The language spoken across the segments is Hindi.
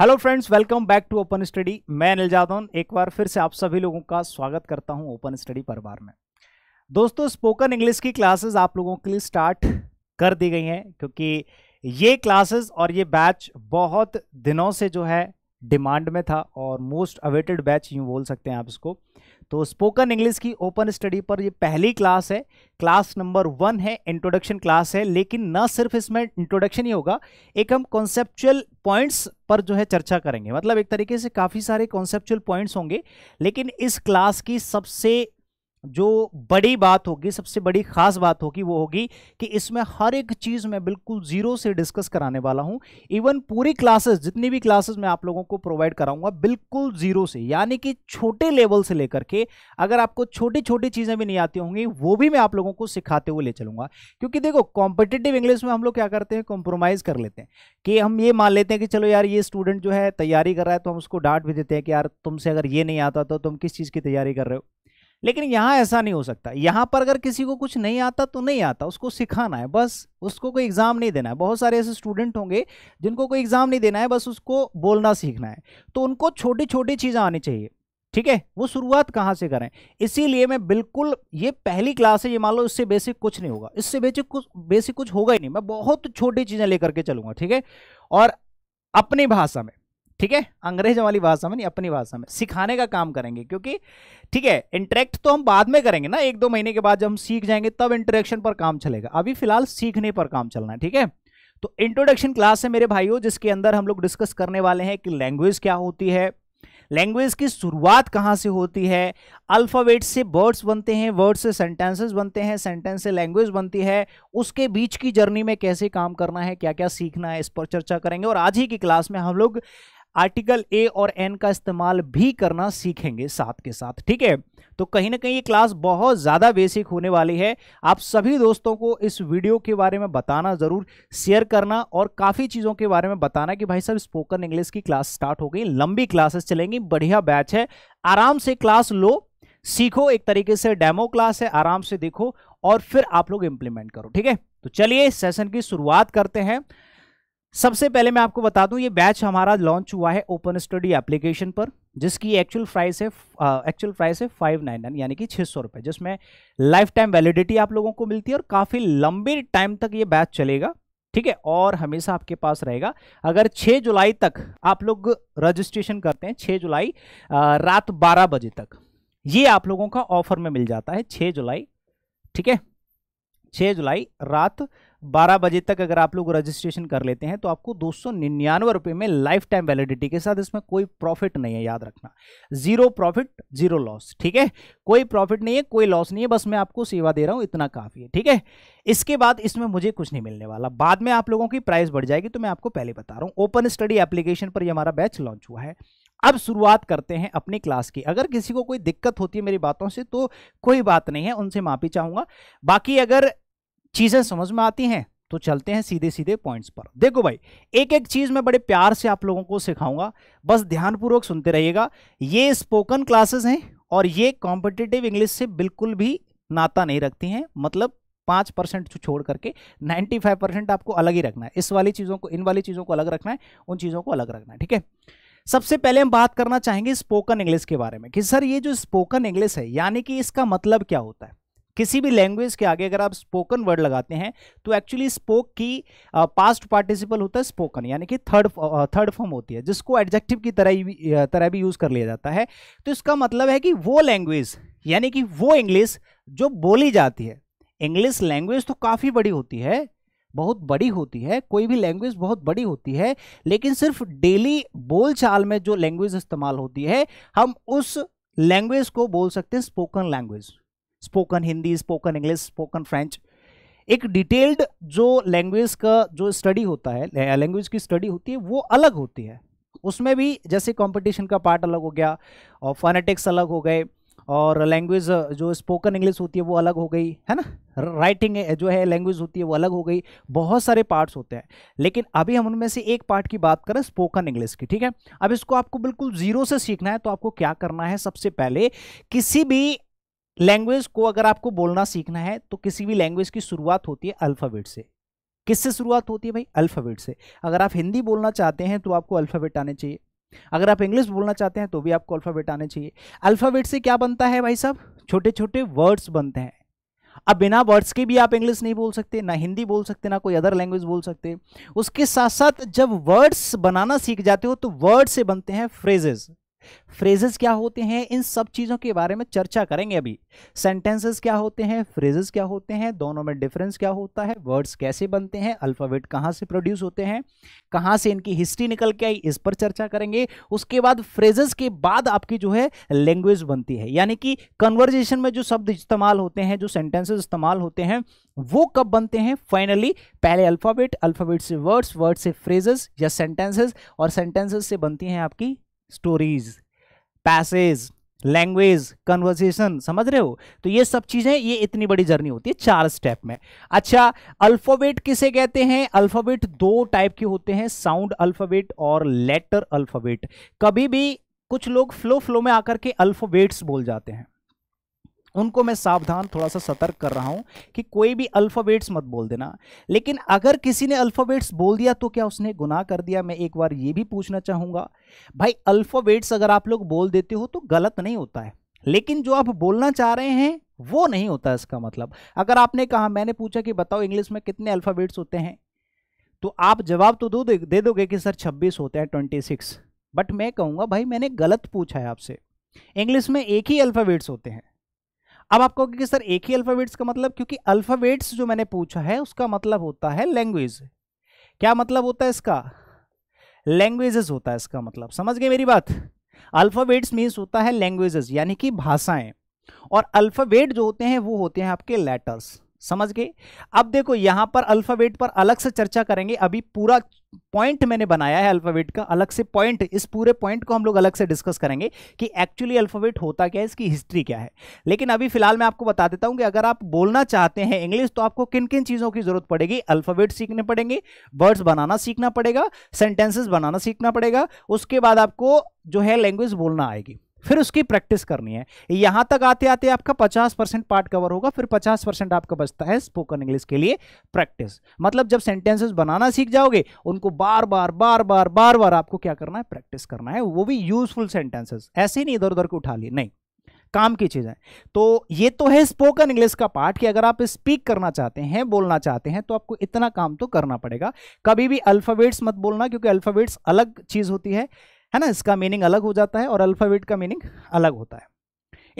Hello friends welcome back to open study मैं अनिल जादौन एक बार फिर से आप सभी लोगों का स्वागत करता हूं ओपन स्टडी परिवार में दोस्तों स्पोकन इंग्लिश की क्लासेस आप लोगों के लिए स्टार्ट कर दी गई हैं क्योंकि ये क्लासेस और ये बैच बहुत दिनों से जो है डिमांड में था और मोस्ट अवेटेड बैच यूँ बोल सकते हैं आप इसको तो स्पोकन इंग्लिश की ओपन स्टडी पर ये पहली क्लास है क्लास नंबर वन है इंट्रोडक्शन क्लास है लेकिन न सिर्फ इसमें इंट्रोडक्शन ही होगा एक हम कॉन्सेप्चुअल पॉइंट्स पर जो है चर्चा करेंगे मतलब एक तरीके से काफ़ी सारे कॉन्सेप्चुअल पॉइंट्स होंगे लेकिन इस क्लास की सबसे जो बड़ी बात होगी सबसे बड़ी खास बात होगी वो होगी कि इसमें हर एक चीज़ मैं बिल्कुल ज़ीरो से डिस्कस कराने वाला हूं इवन पूरी क्लासेस जितनी भी क्लासेस मैं आप लोगों को प्रोवाइड कराऊंगा बिल्कुल ज़ीरो से यानी कि छोटे लेवल से लेकर के अगर आपको छोटी छोटी चीज़ें भी नहीं आती होंगी वो भी मैं आप लोगों को सिखाते हुए ले चलूंगा क्योंकि देखो कॉम्पिटेटिव इंग्लिश में हम लोग क्या करते हैं कॉम्प्रोमाइज़ कर लेते हैं कि हम ये मान लेते हैं कि चलो यार ये स्टूडेंट जो है तैयारी कर रहा है तो हम उसको डांट भी देते हैं कि यार तुमसे अगर ये नहीं आता तो तुम किस चीज़ की तैयारी कर रहे हो लेकिन यहाँ ऐसा नहीं हो सकता यहाँ पर अगर किसी को कुछ नहीं आता तो नहीं आता उसको सिखाना है बस उसको कोई एग्ज़ाम नहीं देना है बहुत सारे ऐसे स्टूडेंट होंगे जिनको कोई एग्ज़ाम नहीं देना है बस उसको बोलना सीखना है तो उनको छोटी छोटी चीज़ें आनी चाहिए ठीक है वो शुरुआत कहाँ से करें इसीलिए मैं बिल्कुल ये पहली क्लास है ये मान लो इससे बेसिक कुछ नहीं होगा इससे बेसिक कुछ बेसिक कुछ होगा ही नहीं मैं बहुत छोटी चीज़ें लेकर के चलूँगा ठीक है और अपनी भाषा में ठीक है अंग्रेज वाली भाषा में नहीं अपनी भाषा में सिखाने का काम करेंगे क्योंकि ठीक है इंटरेक्ट तो हम बाद में करेंगे ना एक दो महीने के बाद जब हम सीख जाएंगे तब इंटरेक्शन पर काम चलेगा अभी फिलहाल सीखने पर काम चलना है ठीक है तो इंट्रोडक्शन क्लास है मेरे भाइयों जिसके अंदर हम लोग डिस्कस करने वाले हैं कि लैंग्वेज क्या होती है लैंग्वेज की शुरुआत कहाँ से होती है अल्फ़ावेट से वर्ड्स बनते हैं वर्ड से सेंटेंसेस बनते हैं सेंटेंस से लैंग्वेज बनती है उसके बीच की जर्नी में कैसे काम करना है क्या क्या सीखना है इस पर चर्चा करेंगे और आज ही की क्लास में हम लोग आर्टिकल ए और एन का इस्तेमाल भी करना सीखेंगे साथ के साथ ठीक है तो कहीं ना कहीं ये क्लास बहुत ज़्यादा बेसिक होने वाली है आप सभी दोस्तों को इस वीडियो के बारे में बताना ज़रूर शेयर करना और काफ़ी चीज़ों के बारे में बताना कि भाई साहब स्पोकन इंग्लिश की क्लास स्टार्ट हो गई लंबी क्लासेस चलेंगी बढ़िया बैच है आराम से क्लास लो सीखो एक तरीके से डेमो क्लास है आराम से देखो और फिर आप लोग इम्प्लीमेंट करो ठीक है तो चलिए सेशन की शुरुआत करते हैं सबसे पहले मैं आपको बता दूं ये बैच हमारा लॉन्च हुआ है ओपन स्टडी एप्लीकेशन पर जिसकी एक्चुअल प्राइस है एक्चुअल प्राइस है फाइव नाइन नाइन यानी कि छः सौ रुपये जिसमें लाइफ टाइम वैलिडिटी आप लोगों को मिलती है और काफ़ी लंबे टाइम तक ये बैच चलेगा ठीक है और हमेशा आपके पास रहेगा अगर 6 जुलाई तक आप लोग रजिस्ट्रेशन करते हैं 6 जुलाई रात 12 बजे तक ये आप लोगों का ऑफर में मिल जाता है 6 जुलाई ठीक है 6 जुलाई रात 12 बजे तक अगर आप लोग रजिस्ट्रेशन कर लेते हैं तो आपको दो सौ में लाइफ टाइम वैलिडिटी के साथ इसमें कोई प्रॉफिट नहीं है याद रखना जीरो प्रॉफिट जीरो लॉस ठीक है कोई प्रॉफिट नहीं है कोई लॉस नहीं है बस मैं आपको सेवा दे रहा हूँ इतना काफ़ी है ठीक है इसके बाद इसमें मुझे कुछ नहीं मिलने वाला बाद में आप लोगों की प्राइस बढ़ जाएगी तो मैं आपको पहले बता रहा हूँ ओपन स्टडी एप्लीकेशन पर यह हमारा बैच लॉन्च हुआ है अब शुरुआत करते हैं अपनी क्लास की अगर किसी को कोई दिक्कत होती है मेरी बातों से तो कोई बात नहीं है उनसे माफ़ी चाहूँगा बाकी अगर चीज़ें समझ में आती हैं तो चलते हैं सीधे सीधे पॉइंट्स पर देखो भाई एक एक चीज़ मैं बड़े प्यार से आप लोगों को सिखाऊंगा बस ध्यानपूर्वक सुनते रहिएगा ये स्पोकन क्लासेस हैं और ये कॉम्पिटिटिव इंग्लिश से बिल्कुल भी नाता नहीं रखती हैं मतलब पाँच परसेंट छोड़ करके नाइन्टी फाइव परसेंट आपको अलग ही रखना है इस वाली चीज़ों को इन वाली चीज़ों को अलग रखना है उन चीज़ों को अलग रखना है ठीक है सबसे पहले हम बात करना चाहेंगे स्पोकन इंग्लिश के बारे में कि सर ये जो स्पोकन इंग्लिश है यानी कि इसका मतलब क्या होता है किसी भी लैंग्वेज के आगे अगर आप स्पोकन वर्ड लगाते हैं तो एक्चुअली स्पोक की पास्ट पार्टिसिपल होता है स्पोकन यानी कि थर्ड थर्ड फॉर्म होती है जिसको एडजेक्टिव की तरह तरह भी यूज़ कर लिया जाता है तो इसका मतलब है कि वो लैंग्वेज यानी कि वो इंग्लिश जो बोली जाती है इंग्लिश लैंग्वेज तो काफ़ी बड़ी होती है बहुत बड़ी होती है कोई भी लैंग्वेज बहुत बड़ी होती है लेकिन सिर्फ डेली बोलचाल में जो लैंग्वेज इस्तेमाल होती है हम उस लैंग्वेज को बोल सकते हैं spoken language spoken Hindi spoken English spoken French एक डिटेल्ड जो लैंग्वेज का जो स्टडी होता है लैंग्वेज की स्टडी होती है वो अलग होती है उसमें भी जैसे कंपटीशन का पार्ट अलग हो गया और फोनेटिक्स अलग हो गए और लैंग्वेज जो स्पोकन इंग्लिश होती है वो अलग हो गई है ना राइटिंग जो है लैंग्वेज होती है वो अलग हो गई बहुत सारे पार्ट्स होते हैं लेकिन अभी हम उनमें से एक पार्ट की बात करें स्पोकन इंग्लिश की ठीक है अब इसको आपको बिल्कुल ज़ीरो से सीखना है तो आपको क्या करना है सबसे पहले किसी भी लैंग्वेज को अगर आपको बोलना सीखना है तो किसी भी लैंग्वेज की शुरुआत होती है अल्फ़ाबेट से किससे शुरुआत होती है भाई अल्फ़ाबेट से अगर आप हिंदी बोलना चाहते हैं तो आपको अल्फ़ाबेट आने चाहिए अगर आप इंग्लिश बोलना चाहते हैं तो भी आपको अल्फ़ाबेट आने चाहिए अल्फ़ाबेट से क्या बनता है भाई साहब छोटे छोटे वर्ड्स बनते हैं अब बिना वर्ड्स के भी आप इंग्लिश नहीं बोल सकते ना हिंदी बोल सकते ना कोई अदर लैंग्वेज बोल सकते उसके साथ साथ जब वर्ड्स बनाना सीख जाते हो तो वर्ड से बनते हैं फ्रेजेस फ्रेजेस क्या होते हैं इन सब चीज़ों के बारे में चर्चा करेंगे अभी सेंटेंसेस क्या होते हैं फ्रेजेस क्या होते हैं दोनों में डिफरेंस क्या होता है वर्ड्स कैसे बनते हैं अल्फ़ाबेट कहां से प्रोड्यूस होते हैं कहां से इनकी हिस्ट्री निकल के आई इस पर चर्चा करेंगे उसके बाद फ्रेजेस के बाद आपकी जो है लैंग्वेज बनती है यानी कि कन्वर्जेशन में जो शब्द इस्तेमाल होते हैं जो सेंटेंसेज इस्तेमाल होते हैं वो कब बनते हैं फाइनली पहले अल्फ़ाबेट अल्फ़ाबेट से वर्ड्स वर्ड से फ्रेजेस या सेंटेंसेज और सेंटेंसेज से बनती हैं आपकी स्टोरीज पैसेज लैंग्वेज कन्वर्सेशन समझ रहे हो तो ये सब चीज़ें ये इतनी बड़ी जर्नी होती है चार स्टेप में अच्छा अल्फ़ाबेट किसे कहते हैं अल्फ़ाबेट दो टाइप के होते हैं साउंड अल्फ़ाबेट और लेटर अल्फ़ाबेट कभी भी कुछ लोग फ्लो फ्लो में आकर के अल्फ़ाबेट्स बोल जाते हैं उनको मैं सावधान थोड़ा सा सतर्क कर रहा हूं कि कोई भी अल्फ़ाबेट्स मत बोल देना लेकिन अगर किसी ने अल्फ़ाबेट्स बोल दिया तो क्या उसने गुनाह कर दिया मैं एक बार ये भी पूछना चाहूँगा भाई अल्फ़ाबेट्स अगर आप लोग बोल देते हो तो गलत नहीं होता है लेकिन जो आप बोलना चाह रहे हैं वो नहीं होता इसका मतलब अगर आपने कहा मैंने पूछा कि बताओ इंग्लिश में कितने अल्फ़ाबेट्स होते हैं तो आप जवाब तो दो दे दोगे कि सर छब्बीस होते हैं ट्वेंटी सिक्स बट मैं कहूँगा भाई मैंने गलत पूछा है आपसे इंग्लिश में एक ही अल्फ़ाबेट्स होते हैं अब आप कहोगे कि सर एक ही अल्फ़ाबेट्स का मतलब क्योंकि अल्फ़ाबेट्स जो मैंने पूछा है उसका मतलब होता है लैंग्वेज क्या मतलब होता है इसका लैंग्वेजेस होता है इसका मतलब समझ गए मेरी बात अल्फ़ाबेट्स मीन्स होता है लैंग्वेजेस यानी कि भाषाएं और अल्फ़ाबेट जो होते हैं वो होते हैं आपके लेटर्स समझ गए अब देखो यहां पर अल्फाबेट पर अलग से चर्चा करेंगे अभी पूरा पॉइंट मैंने बनाया है अल्फाबेट का अलग से पॉइंट इस पूरे पॉइंट को हम लोग अलग से डिस्कस करेंगे कि एक्चुअली अल्फाबेट होता क्या है इसकी हिस्ट्री क्या है लेकिन अभी फिलहाल मैं आपको बता देता हूं कि अगर आप बोलना चाहते हैं इंग्लिश तो आपको किन किन चीज़ों की जरूरत पड़ेगी अल्फाबेट सीखने पड़ेंगे वर्ड्स बनाना सीखना पड़ेगा सेंटेंसेस बनाना सीखना पड़ेगा उसके बाद आपको जो है लैंग्वेज बोलना आएगी फिर उसकी प्रैक्टिस करनी है यहां तक आते आते आपका 50 परसेंट पार्ट कवर होगा फिर 50 परसेंट आपका बचता है स्पोकन इंग्लिश के लिए प्रैक्टिस मतलब जब सेंटेंसेस बनाना सीख जाओगे उनको बार बार बार बार बार बार आपको क्या करना है प्रैक्टिस करना है वो भी यूजफुल सेंटेंसेस ऐसे नहीं इधर उधर को उठा लिए नहीं काम की चीज़ें तो ये तो है स्पोकन इंग्लिश का पार्ट कि अगर आप स्पीक करना चाहते हैं बोलना चाहते हैं तो आपको इतना काम तो करना पड़ेगा कभी भी अल्फ़ाबेट्स मत बोलना क्योंकि अल्फ़ाबेट्स अलग चीज़ होती है है ना इसका मीनिंग अलग हो जाता है और अल्फ़ाबेट का मीनिंग अलग होता है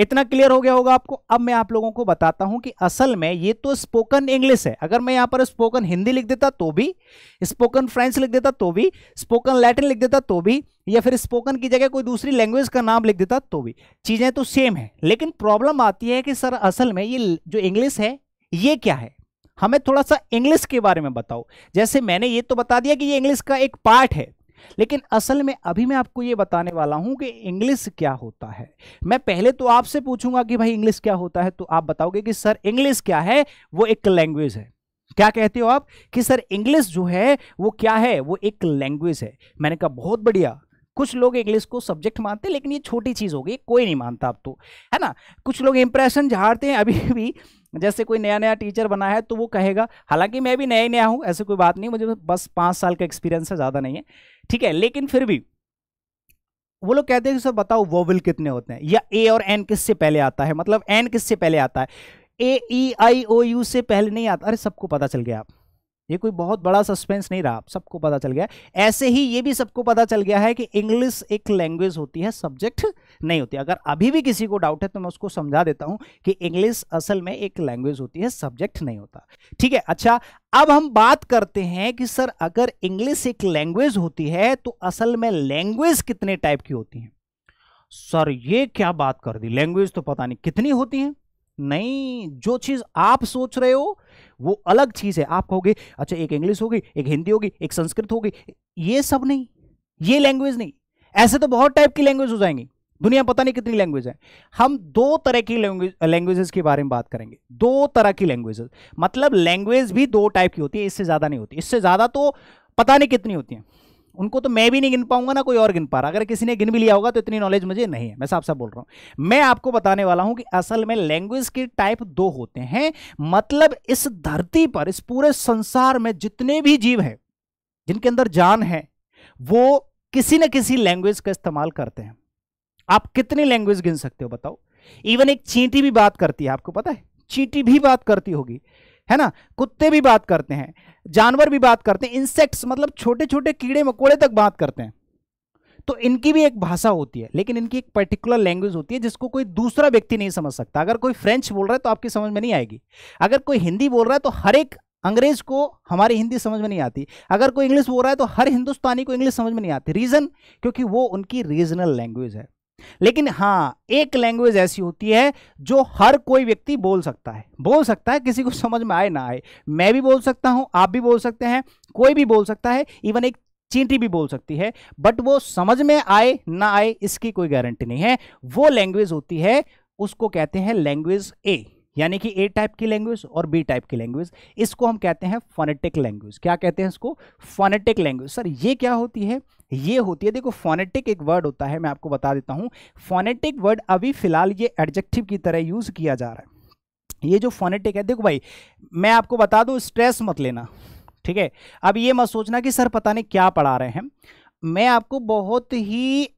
इतना क्लियर हो गया होगा आपको अब मैं आप लोगों को बताता हूं कि असल में ये तो स्पोकन इंग्लिश है अगर मैं यहाँ पर स्पोकन हिंदी लिख देता तो भी स्पोकन फ्रेंच लिख देता तो भी स्पोकन लैटिन लिख देता तो भी या फिर स्पोकन की जगह कोई दूसरी लैंग्वेज का नाम लिख देता तो भी चीज़ें तो सेम है लेकिन प्रॉब्लम आती है कि सर असल में ये जो इंग्लिश है ये क्या है हमें थोड़ा सा इंग्लिश के बारे में बताओ जैसे मैंने ये तो बता दिया कि ये इंग्लिश का एक पार्ट है लेकिन असल में अभी मैं आपको ये बताने वाला हूँ कि इंग्लिश क्या होता है मैं पहले तो आपसे पूछूंगा कि भाई इंग्लिश क्या होता है तो आप बताओगे कि सर इंग्लिश क्या है वो एक लैंग्वेज है क्या कहते हो आप कि सर इंग्लिश जो है वो क्या है वो एक लैंग्वेज है मैंने कहा बहुत बढ़िया कुछ लोग इंग्लिश को सब्जेक्ट मानते हैं लेकिन ये छोटी चीज़ होगी कोई नहीं मानता अब तो है ना कुछ लोग इंप्रेशन झाड़ते हैं अभी भी जैसे कोई नया नया टीचर बना है तो वो कहेगा हालांकि मैं भी नया नया हूँ ऐसे कोई बात नहीं मुझे बस पाँच साल का एक्सपीरियंस है ज़्यादा नहीं है ठीक है लेकिन फिर भी वो लोग कहते हैं कि सर बताओ वोवल कितने होते हैं या ए और एन किससे पहले आता है मतलब एन किससे पहले आता है ए ई आई ओ यू से पहले नहीं आता अरे सबको पता चल गया आप ये कोई बहुत बड़ा सस्पेंस नहीं रहा सबको पता चल गया ऐसे ही ये भी सबको पता चल गया है कि इंग्लिश एक लैंग्वेज होती है सब्जेक्ट नहीं होती अगर अभी भी किसी को डाउट है तो मैं उसको समझा देता हूँ कि इंग्लिश असल में एक लैंग्वेज होती है सब्जेक्ट नहीं होता ठीक है अच्छा अब हम बात करते हैं कि सर अगर इंग्लिश एक लैंग्वेज होती है तो असल में लैंग्वेज कितने टाइप की होती हैं सर ये क्या बात कर दी लैंग्वेज तो पता नहीं कितनी होती हैं नहीं जो चीज आप सोच रहे हो वो अलग चीज है आप कहोगे अच्छा एक इंग्लिश होगी एक हिंदी होगी एक संस्कृत होगी ये सब नहीं ये लैंग्वेज नहीं ऐसे तो बहुत टाइप की लैंग्वेज हो जाएंगी दुनिया पता नहीं कितनी लैंग्वेज है हम दो तरह की लैंग्वेज लैंग्वेजेस के बारे में बात करेंगे दो तरह की लैंग्वेजेस मतलब लैंग्वेज भी दो टाइप की होती है इससे ज़्यादा नहीं होती इससे ज़्यादा तो पता नहीं कितनी होती है उनको तो मैं भी नहीं गिन पाऊंगा ना कोई और गिन पा रहा अगर किसी ने गिन भी लिया होगा तो इतनी नॉलेज मुझे नहीं है मैं साफ साफ बोल रहा हूँ मैं आपको बताने वाला हूँ कि असल में लैंग्वेज के टाइप दो होते हैं मतलब इस धरती पर इस पूरे संसार में जितने भी जीव हैं जिनके अंदर जान है वो किसी न किसी लैंग्वेज का इस्तेमाल करते हैं आप कितनी लैंग्वेज गिन सकते हो बताओ इवन एक चींटी भी बात करती है आपको पता है चींटी भी बात करती होगी है ना कुत्ते भी बात करते हैं जानवर भी बात करते हैं इंसेक्ट्स मतलब छोटे छोटे कीड़े मकोड़े तक बात करते हैं तो इनकी भी एक भाषा होती है लेकिन इनकी एक पर्टिकुलर लैंग्वेज होती है जिसको कोई दूसरा व्यक्ति नहीं समझ सकता अगर कोई फ्रेंच बोल रहा है तो आपकी समझ में नहीं आएगी अगर कोई हिंदी बोल रहा है तो हर एक अंग्रेज को हमारी हिंदी समझ में नहीं आती अगर कोई इंग्लिश बोल रहा है तो हर हिंदुस्तानी को इंग्लिश समझ में नहीं आती रीज़न क्योंकि वो उनकी रीजनल लैंग्वेज है लेकिन हाँ एक लैंग्वेज ऐसी होती है जो हर कोई व्यक्ति बोल सकता है बोल सकता है किसी को समझ में आए ना आए मैं भी बोल सकता हूँ आप भी बोल सकते हैं कोई भी बोल सकता है इवन एक चींटी भी बोल सकती है बट वो समझ में आए ना आए इसकी कोई गारंटी नहीं है वो लैंग्वेज होती है उसको कहते हैं लैंग्वेज ए यानी कि ए टाइप की लैंग्वेज और बी टाइप की लैंग्वेज इसको हम कहते हैं फोनेटिक लैंग्वेज क्या कहते हैं इसको फोनेटिक लैंग्वेज सर ये क्या होती है ये होती है देखो फोनेटिक एक वर्ड होता है मैं आपको बता देता हूँ फोनेटिक वर्ड अभी फिलहाल ये एडजेक्टिव की तरह यूज़ किया जा रहा है ये जो फोनेटिक है देखो भाई मैं आपको बता दूँ स्ट्रेस मत लेना ठीक है अब ये मत सोचना कि सर पता नहीं क्या पढ़ा रहे हैं मैं आपको बहुत ही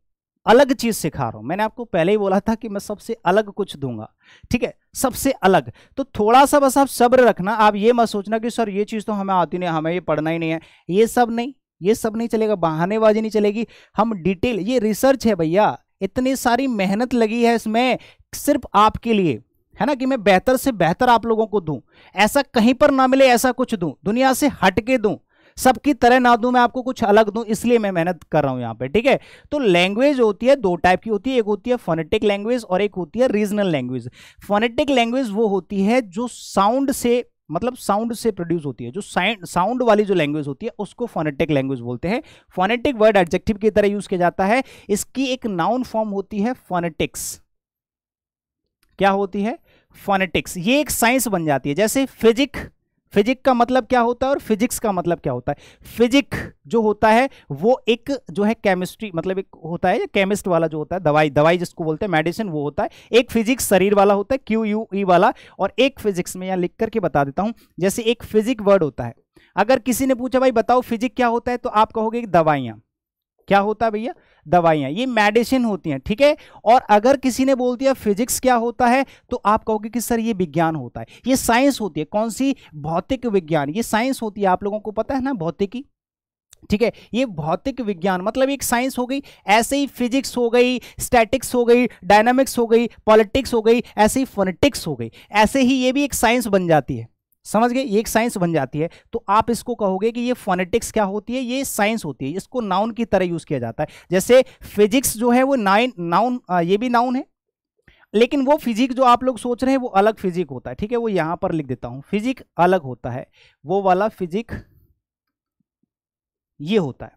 अलग चीज सिखा रहा हूं मैंने आपको पहले ही बोला था कि मैं सबसे अलग कुछ दूंगा ठीक है सबसे अलग तो थोड़ा सा बस आप सब्र रखना आप ये मत सोचना कि सर ये चीज तो हमें आती नहीं हमें ये पढ़ना ही नहीं है ये सब नहीं ये सब नहीं चलेगा बहानेबाजी नहीं चलेगी हम डिटेल ये रिसर्च है भैया इतनी सारी मेहनत लगी है इसमें सिर्फ आपके लिए है ना कि मैं बेहतर से बेहतर आप लोगों को दूं ऐसा कहीं पर ना मिले ऐसा कुछ दूं दुनिया से हटके दूं सबकी तरह ना दूं मैं आपको कुछ अलग दूं इसलिए मैं मेहनत कर रहा हूं यहां पे ठीक है तो लैंग्वेज होती है दो टाइप की होती है एक होती है फोनेटिक लैंग्वेज और एक होती है रीजनल लैंग्वेज फोनेटिक लैंग्वेज वो होती है जो साउंड से मतलब साउंड से प्रोड्यूस होती है जो साउंड वाली जो लैंग्वेज होती है उसको फोनेटिक लैंग्वेज बोलते हैं फोनेटिक वर्ड एडजेक्टिव की तरह यूज किया जाता है इसकी एक नाउन फॉर्म होती है फोनेटिक्स क्या होती है फोनेटिक्स ये एक साइंस बन जाती है जैसे फिजिक फिजिक का मतलब क्या होता है और फिजिक्स का मतलब क्या होता है फिजिक जो होता है वो एक जो है केमिस्ट्री मतलब एक होता है केमिस्ट वाला जो होता है दवाई दवाई जिसको बोलते हैं मेडिसिन वो होता है एक फिजिक्स शरीर वाला होता है क्यू यू ई वाला और एक फिजिक्स में यहाँ लिख करके बता देता हूँ जैसे एक फिजिक वर्ड होता है अगर किसी ने पूछा भाई बताओ फिजिक क्या होता है तो आप कहोगे दवाइयाँ क्या होता है भैया दवाइयां ये मेडिसिन होती हैं ठीक है और अगर किसी ने बोल दिया फिजिक्स क्या होता है तो आप कहोगे कि सर ये विज्ञान होता है ये साइंस होती है कौन सी भौतिक विज्ञान ये साइंस होती है आप लोगों को पता है ना भौतिकी ठीक है ये भौतिक विज्ञान मतलब एक साइंस हो गई ऐसे ही फिजिक्स हो गई स्टैटिक्स हो गई डायनामिक्स हो गई पॉलिटिक्स हो गई ऐसे ही फोनेटिक्स हो गई ऐसे ही ये भी एक साइंस बन जाती है समझ गए एक साइंस बन जाती है तो आप इसको कहोगे कि ये फोनेटिक्स क्या होती है ये साइंस होती है इसको नाउन की तरह यूज़ किया जाता है जैसे फिजिक्स जो है वो नाइन नाउन ये भी नाउन है लेकिन वो फिजिक जो आप लोग सोच रहे हैं वो अलग फिजिक होता है ठीक है वो यहां पर लिख देता हूं फिजिक अलग होता है वो वाला फिजिक ये होता है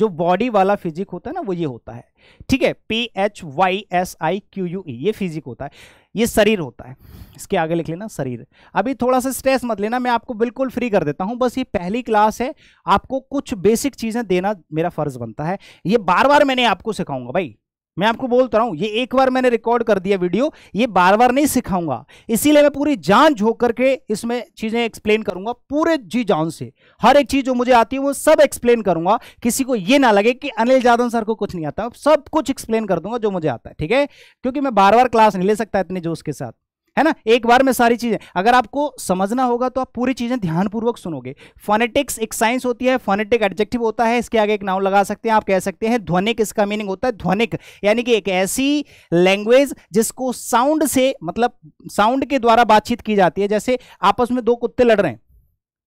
जो बॉडी वाला फिजिक होता है ना वो ये होता है ठीक है P H Y S I Q U E ये फिजिक होता है ये शरीर होता है इसके आगे लिख लेना शरीर अभी थोड़ा सा स्ट्रेस मत लेना मैं आपको बिल्कुल फ्री कर देता हूँ बस ये पहली क्लास है आपको कुछ बेसिक चीज़ें देना मेरा फ़र्ज़ बनता है ये बार बार मैंने आपको सिखाऊंगा भाई मैं आपको बोलता रहा हूं ये एक बार मैंने रिकॉर्ड कर दिया वीडियो ये बार बार नहीं सिखाऊंगा इसीलिए मैं पूरी जान झोंक करके इसमें चीज़ें एक्सप्लेन करूंगा पूरे जी जान से हर एक चीज़ जो मुझे आती है वो सब एक्सप्लेन करूंगा किसी को ये ना लगे कि अनिल जादव सर को कुछ नहीं आता सब कुछ एक्सप्लेन कर दूंगा जो मुझे आता है ठीक है क्योंकि मैं बार बार क्लास नहीं ले सकता इतने जोश के साथ है ना एक बार में सारी चीज़ें अगर आपको समझना होगा तो आप पूरी चीज़ें ध्यानपूर्वक सुनोगे फोनेटिक्स एक साइंस होती है फोनेटिक एडजेक्टिव होता है इसके आगे एक नाम लगा सकते हैं आप कह सकते हैं ध्वनिक इसका मीनिंग होता है ध्वनिक यानी कि एक ऐसी लैंग्वेज जिसको साउंड से मतलब साउंड के द्वारा बातचीत की जाती है जैसे आपस में दो कुत्ते लड़ रहे हैं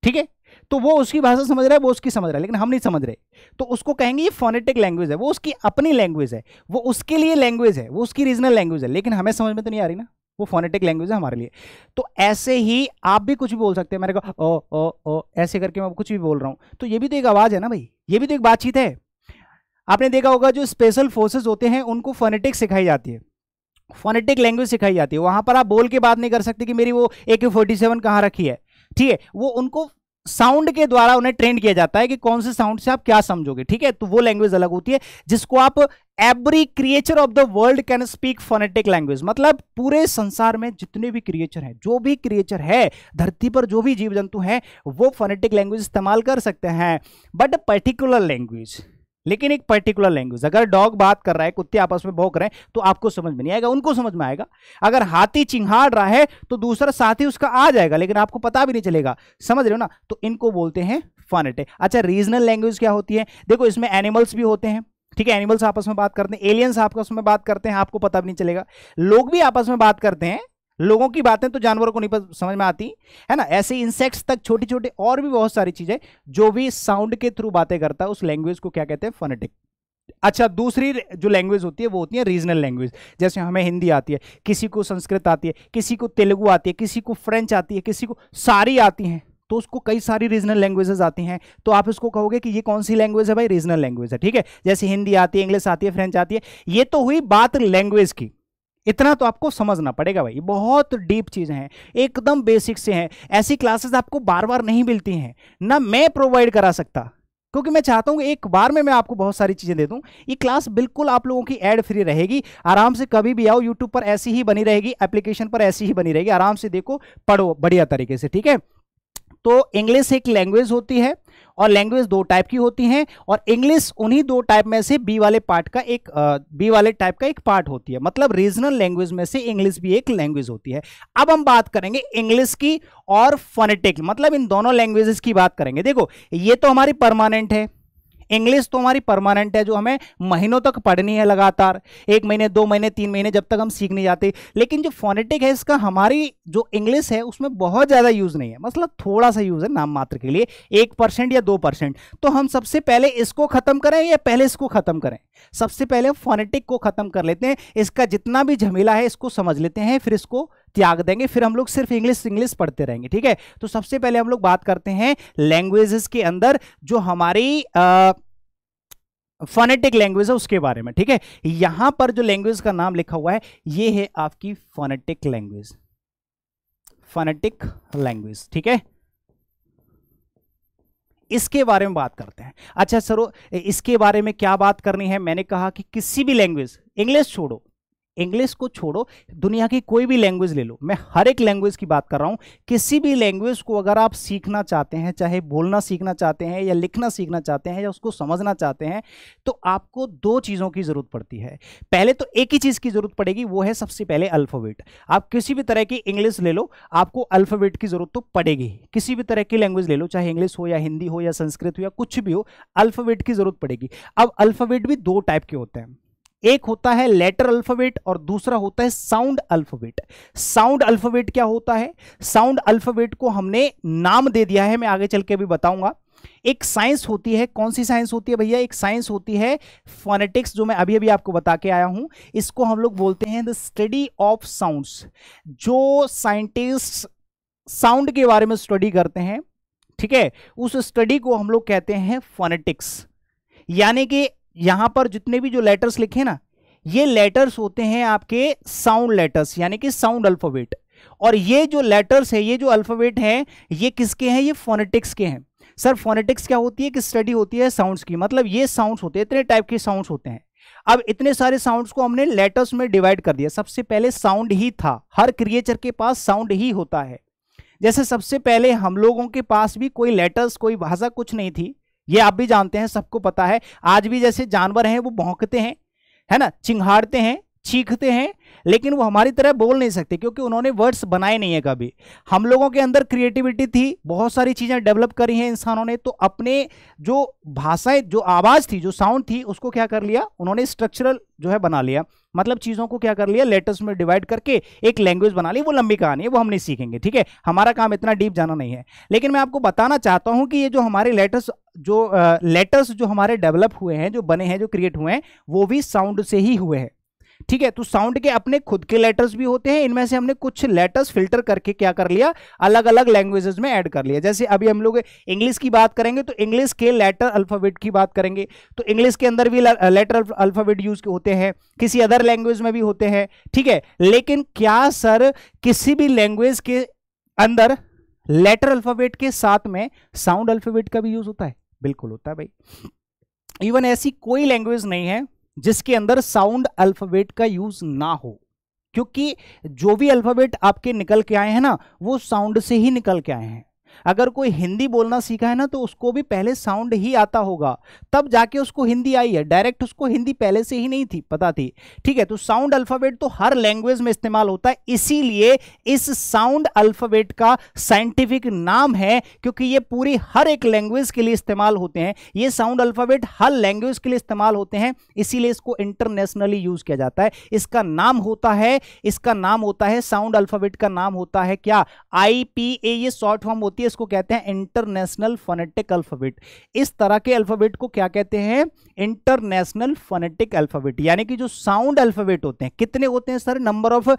ठीक है तो वो उसकी भाषा समझ रहा है वो उसकी समझ रहा है लेकिन हम नहीं समझ रहे तो उसको कहेंगे ये फोनेटिक लैंग्वेज है वो उसकी अपनी लैंग्वेज है वो उसके लिए लैंग्वेज है वो उसकी रीजनल लैंग्वेज है लेकिन हमें समझ में तो नहीं आ रही ना वो फोनेटिक लैंग्वेज है हमारे लिए तो ऐसे ही आप भी कुछ भी बोल सकते हैं मेरे को ओ ओ ओ ऐसे करके मैं कुछ भी बोल रहा हूँ तो ये भी तो एक आवाज़ है ना भाई ये भी तो एक बातचीत है आपने देखा होगा जो स्पेशल फोर्सेज होते हैं उनको फोनेटिक सिखाई जाती है फोनेटिक लैंग्वेज सिखाई जाती है वहाँ पर आप बोल के बात नहीं कर सकते कि मेरी वो ए के फोर्टी सेवन कहाँ रखी है ठीक है वो उनको साउंड के द्वारा उन्हें ट्रेंड किया जाता है कि कौन से साउंड से आप क्या समझोगे ठीक है तो वो लैंग्वेज अलग होती है जिसको आप every creature of the world can speak phonetic language मतलब पूरे संसार में जितने भी क्रिएचर हैं जो भी क्रिएचर है धरती पर जो भी जीव जंतु हैं वो फोनेटिक लैंग्वेज इस्तेमाल कर सकते हैं बट पर्टिकुलर लैंग्वेज लेकिन एक पर्टिकुलर लैंग्वेज अगर डॉग बात कर रहा है कुत्ते आपस में भौंक रहे हैं तो आपको समझ में नहीं आएगा उनको समझ में आएगा अगर हाथी चिंगाड़ रहा है तो दूसरा साथी उसका आ जाएगा लेकिन आपको पता भी नहीं चलेगा समझ रहे हो ना तो इनको बोलते हैं फॉनेटे अच्छा रीजनल लैंग्वेज क्या होती है देखो इसमें एनिमल्स भी होते हैं ठीक है एनिमल्स आपस में बात करते हैं एलियंस आपस में बात करते हैं आपको पता भी नहीं चलेगा लोग भी आपस में बात करते हैं लोगों की बातें तो जानवरों को नहीं समझ में आती है ना ऐसे इंसेक्ट्स तक छोटी छोटी और भी बहुत सारी चीज़ें जो भी साउंड के थ्रू बातें करता है उस लैंग्वेज को क्या कहते हैं फोनेटिक अच्छा दूसरी जो लैंग्वेज होती है वो होती है रीजनल लैंग्वेज जैसे हमें हिंदी आती है किसी को संस्कृत आती है किसी को तेलुगु आती है किसी को फ्रेंच आती है किसी को सारी आती हैं तो उसको कई सारी रीजनल लैंग्वेजेस आती हैं तो आप इसको कहोगे कि ये कौन सी लैंग्वेज है भाई रीजनल लैंग्वेज है ठीक है जैसे हिंदी आती है इंग्लिश आती है फ्रेंच आती है ये तो हुई बात लैंग्वेज की इतना तो आपको समझना पड़ेगा भाई बहुत डीप चीज़ें हैं एकदम बेसिक से हैं ऐसी क्लासेस आपको बार बार नहीं मिलती हैं ना मैं प्रोवाइड करा सकता क्योंकि मैं चाहता हूँ एक बार में मैं आपको बहुत सारी चीज़ें दे दूँ ये क्लास बिल्कुल आप लोगों की एड फ्री रहेगी आराम से कभी भी आओ यूट्यूब पर ऐसी ही बनी रहेगी एप्लीकेशन पर ऐसी ही बनी रहेगी आराम से देखो पढ़ो बढ़िया तरीके से ठीक है तो इंग्लिश एक लैंग्वेज होती है और लैंग्वेज दो टाइप की होती हैं और इंग्लिश उन्हीं दो टाइप में से बी वाले पार्ट का एक बी वाले टाइप का एक पार्ट होती है मतलब रीजनल लैंग्वेज में से इंग्लिश भी एक लैंग्वेज होती है अब हम बात करेंगे इंग्लिश की और फोनेटिक मतलब इन दोनों लैंग्वेजेस की बात करेंगे देखो ये तो हमारी परमानेंट है इंग्लिश तो हमारी परमानेंट है जो हमें महीनों तक पढ़नी है लगातार एक महीने दो महीने तीन महीने जब तक हम सीख नहीं जाते लेकिन जो फोनेटिक है इसका हमारी जो इंग्लिश है उसमें बहुत ज़्यादा यूज़ नहीं है मतलब थोड़ा सा यूज़ है नाम मात्र के लिए एक परसेंट या दो परसेंट तो हम सबसे पहले इसको ख़त्म करें या पहले इसको ख़त्म करें सबसे पहले फोनेटिक को ख़त्म कर लेते हैं इसका जितना भी झमेला है इसको समझ लेते हैं फिर इसको त्याग देंगे फिर हम लोग सिर्फ इंग्लिश इंग्लिश पढ़ते रहेंगे ठीक है तो सबसे पहले हम लोग बात करते हैं लैंग्वेजेस के अंदर जो हमारी फोनेटिक लैंग्वेज है उसके बारे में ठीक है यहां पर जो लैंग्वेज का नाम लिखा हुआ है ये है आपकी फोनेटिक लैंग्वेज फोनेटिक लैंग्वेज ठीक है इसके बारे में बात करते हैं अच्छा सर इसके बारे में क्या बात करनी है मैंने कहा कि किसी भी लैंग्वेज इंग्लिश छोड़ो इंग्लिश को छोड़ो दुनिया की कोई भी लैंग्वेज ले लो मैं हर एक लैंग्वेज की बात कर रहा हूँ किसी भी लैंग्वेज को अगर आप सीखना चाहते हैं चाहे बोलना सीखना चाहते हैं या लिखना सीखना चाहते हैं या उसको समझना चाहते हैं तो आपको दो चीज़ों की ज़रूरत पड़ती है पहले तो एक ही चीज़ की ज़रूरत पड़ेगी वो है सबसे पहले अल्फ़ाबेट आप किसी भी तरह की इंग्लिश ले लो आपको अल्फ़ावेट की ज़रूरत तो पड़ेगी किसी भी तरह की लैंग्वेज ले लो चाहे इंग्लिश हो या हिंदी हो या संस्कृत हो या कुछ भी हो अल्फ़ावेट की ज़रूरत पड़ेगी अब अल्फ़ाबेट भी दो टाइप के होते हैं एक होता है लेटर अल्फाबेट और दूसरा होता है साउंड अल्फाबेट साउंड अल्फाबेट क्या होता है साउंड अल्फाबेट को हमने नाम दे दिया है मैं आगे चल के भी बताऊंगा एक साइंस होती है कौन सी साइंस होती है भैया एक साइंस होती है फोनेटिक्स जो मैं अभी अभी आपको बता के आया हूं इसको हम लोग बोलते हैं द स्टडी ऑफ साउंड जो साइंटिस्ट साउंड के बारे में स्टडी करते हैं ठीक है उस स्टडी को हम लोग कहते हैं फोनेटिक्स यानी कि यहां पर जितने भी जो लेटर्स लिखे ना ये लेटर्स होते हैं आपके साउंड लेटर्स यानी कि साउंड अल्फ़ाबेट और ये जो लेटर्स है ये जो अल्फ़ाबेट है ये किसके हैं ये फोनेटिक्स के हैं सर फोनेटिक्स क्या होती है कि स्टडी होती है साउंड्स की मतलब ये साउंड्स होते हैं इतने टाइप के साउंड्स होते हैं अब इतने सारे साउंड्स को हमने लेटर्स में डिवाइड कर दिया सबसे पहले साउंड ही था हर क्रिएचर के पास साउंड ही होता है जैसे सबसे पहले हम लोगों के पास भी कोई लेटर्स कोई भाषा कुछ नहीं थी ये आप भी जानते हैं सबको पता है आज भी जैसे जानवर हैं वो भौंकते हैं है ना चिंगाड़ते हैं चीखते हैं लेकिन वो हमारी तरह बोल नहीं सकते क्योंकि उन्होंने वर्ड्स बनाए नहीं है कभी हम लोगों के अंदर क्रिएटिविटी थी बहुत सारी चीज़ें डेवलप करी हैं इंसानों ने तो अपने जो भाषाएं जो आवाज़ थी जो साउंड थी उसको क्या कर लिया उन्होंने स्ट्रक्चरल जो है बना लिया मतलब चीज़ों को क्या कर लिया लेटर्स में डिवाइड करके एक लैंग्वेज बना ली वो लंबी कहानी है वो हम नहीं सीखेंगे ठीक है हमारा काम इतना डीप जाना नहीं है लेकिन मैं आपको बताना चाहता हूँ कि ये जो हमारे लेटर्स जो लेटर्स जो हमारे डेवलप हुए हैं जो बने हैं जो क्रिएट हुए हैं वो भी साउंड से ही हुए हैं ठीक है तो साउंड के अपने खुद के लेटर्स भी होते हैं इनमें से हमने कुछ लेटर्स फिल्टर करके क्या कर लिया अलग अलग लैंग्वेजेस में ऐड कर लिया जैसे अभी हम लोग इंग्लिश की बात करेंगे तो इंग्लिश के लेटर अल्फ़ाबेट की बात करेंगे तो इंग्लिश के अंदर भी लेटर अल्फ़ाबेट यूज होते हैं किसी अदर लैंग्वेज में भी होते हैं ठीक है लेकिन क्या सर किसी भी लैंग्वेज के अंदर लेटर अल्फ़ाबेट के साथ में साउंड अल्फ़ाबेट का भी यूज़ होता है बिल्कुल होता है भाई इवन ऐसी कोई लैंग्वेज नहीं है जिसके अंदर साउंड अल्फाबेट का यूज ना हो क्योंकि जो भी अल्फाबेट आपके निकल के आए हैं ना वो साउंड से ही निकल के आए हैं अगर कोई हिंदी बोलना सीखा है ना तो उसको भी पहले साउंड ही आता होगा तब जाके उसको हिंदी आई है डायरेक्ट उसको हिंदी पहले से ही नहीं थी पता थी ठीक है तो साउंड अल्फ़ाबेट तो हर लैंग्वेज में इस्तेमाल होता है इसीलिए इस साउंड अल्फ़ाबेट का साइंटिफिक नाम है क्योंकि ये पूरी हर एक लैंग्वेज के लिए इस्तेमाल होते हैं ये साउंड अल्फ़ाबेट हर लैंग्वेज के लिए इस्तेमाल होते हैं इसीलिए इसको इंटरनेशनली यूज़ किया जाता है इसका नाम होता है इसका नाम होता है साउंड अल्फ़ाबेट का नाम होता है क्या आई पी ए ये शॉर्ट फॉर्म होती है इसलिए इसको कहते हैं इंटरनेशनल फोनेटिक अल्फ़ाबेट इस तरह के अल्फ़ाबेट को क्या कहते हैं इंटरनेशनल फोनेटिक अल्फ़ाबेट यानी कि जो साउंड अल्फ़ाबेट होते हैं कितने होते हैं सर नंबर ऑफ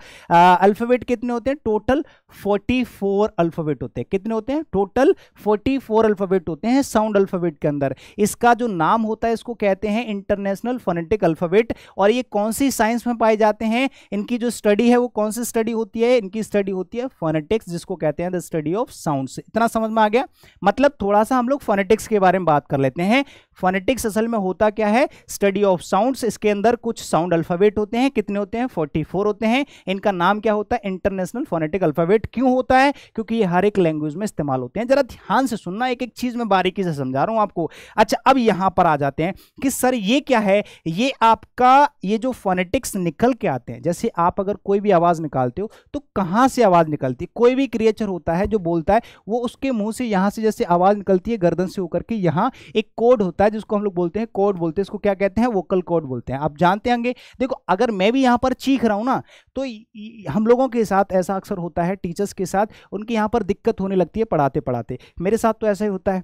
अल्फ़ाबेट कितने होते हैं टोटल 44 अल्फ़ाबेट होते हैं कितने होते हैं टोटल 44 अल्फ़ाबेट होते हैं साउंड अल्फ़ाबेट के अंदर इसका जो नाम होता है इसको कहते हैं इंटरनेशनल फोनेटिक अल्फ़ाबेट और ये कौन सी साइंस में पाए जाते हैं इनकी जो स्टडी है वो कौन सी स्टडी होती है इनकी स्टडी होती है फोनेटिक्स जिसको कहते हैं द स्टडी ऑफ साउंड इतना समझ में आ गया मतलब थोड़ा सा हम लोग फोनेटिक्स के बारे में बात कर लेते हैं फोनेटिक्स असल में होता क्या है स्टडी ऑफ साउंड्स इसके अंदर कुछ साउंड अल्फ़ाबेट होते हैं कितने होते हैं 44 होते हैं इनका नाम क्या होता है इंटरनेशनल फोनेटिक अल्फ़ाबेट क्यों होता है क्योंकि ये हर एक लैंग्वेज में इस्तेमाल होते हैं ज़रा ध्यान से सुनना एक एक चीज़ में बारीकी से समझा रहा हूँ आपको अच्छा अब यहाँ पर आ जाते हैं कि सर ये क्या है ये आपका ये जो फोनेटिक्स निकल के आते हैं जैसे आप अगर कोई भी आवाज़ निकालते हो तो कहाँ से आवाज़ निकलती कोई भी क्रिएचर होता है जो बोलता है वो उसके मुंह से यहां से जैसे आवाज़ निकलती है गर्दन से होकर के यहां एक कोड होता है जिसको हम लोग बोलते हैं कोड बोलते हैं इसको क्या कहते हैं वोकल कोड बोलते हैं आप जानते होंगे देखो अगर मैं भी यहां पर चीख रहा हूं ना तो हम लोगों के साथ ऐसा अक्सर होता है टीचर्स के साथ उनकी यहां पर दिक्कत होने लगती है पढ़ाते पढ़ाते मेरे साथ तो ऐसा ही होता है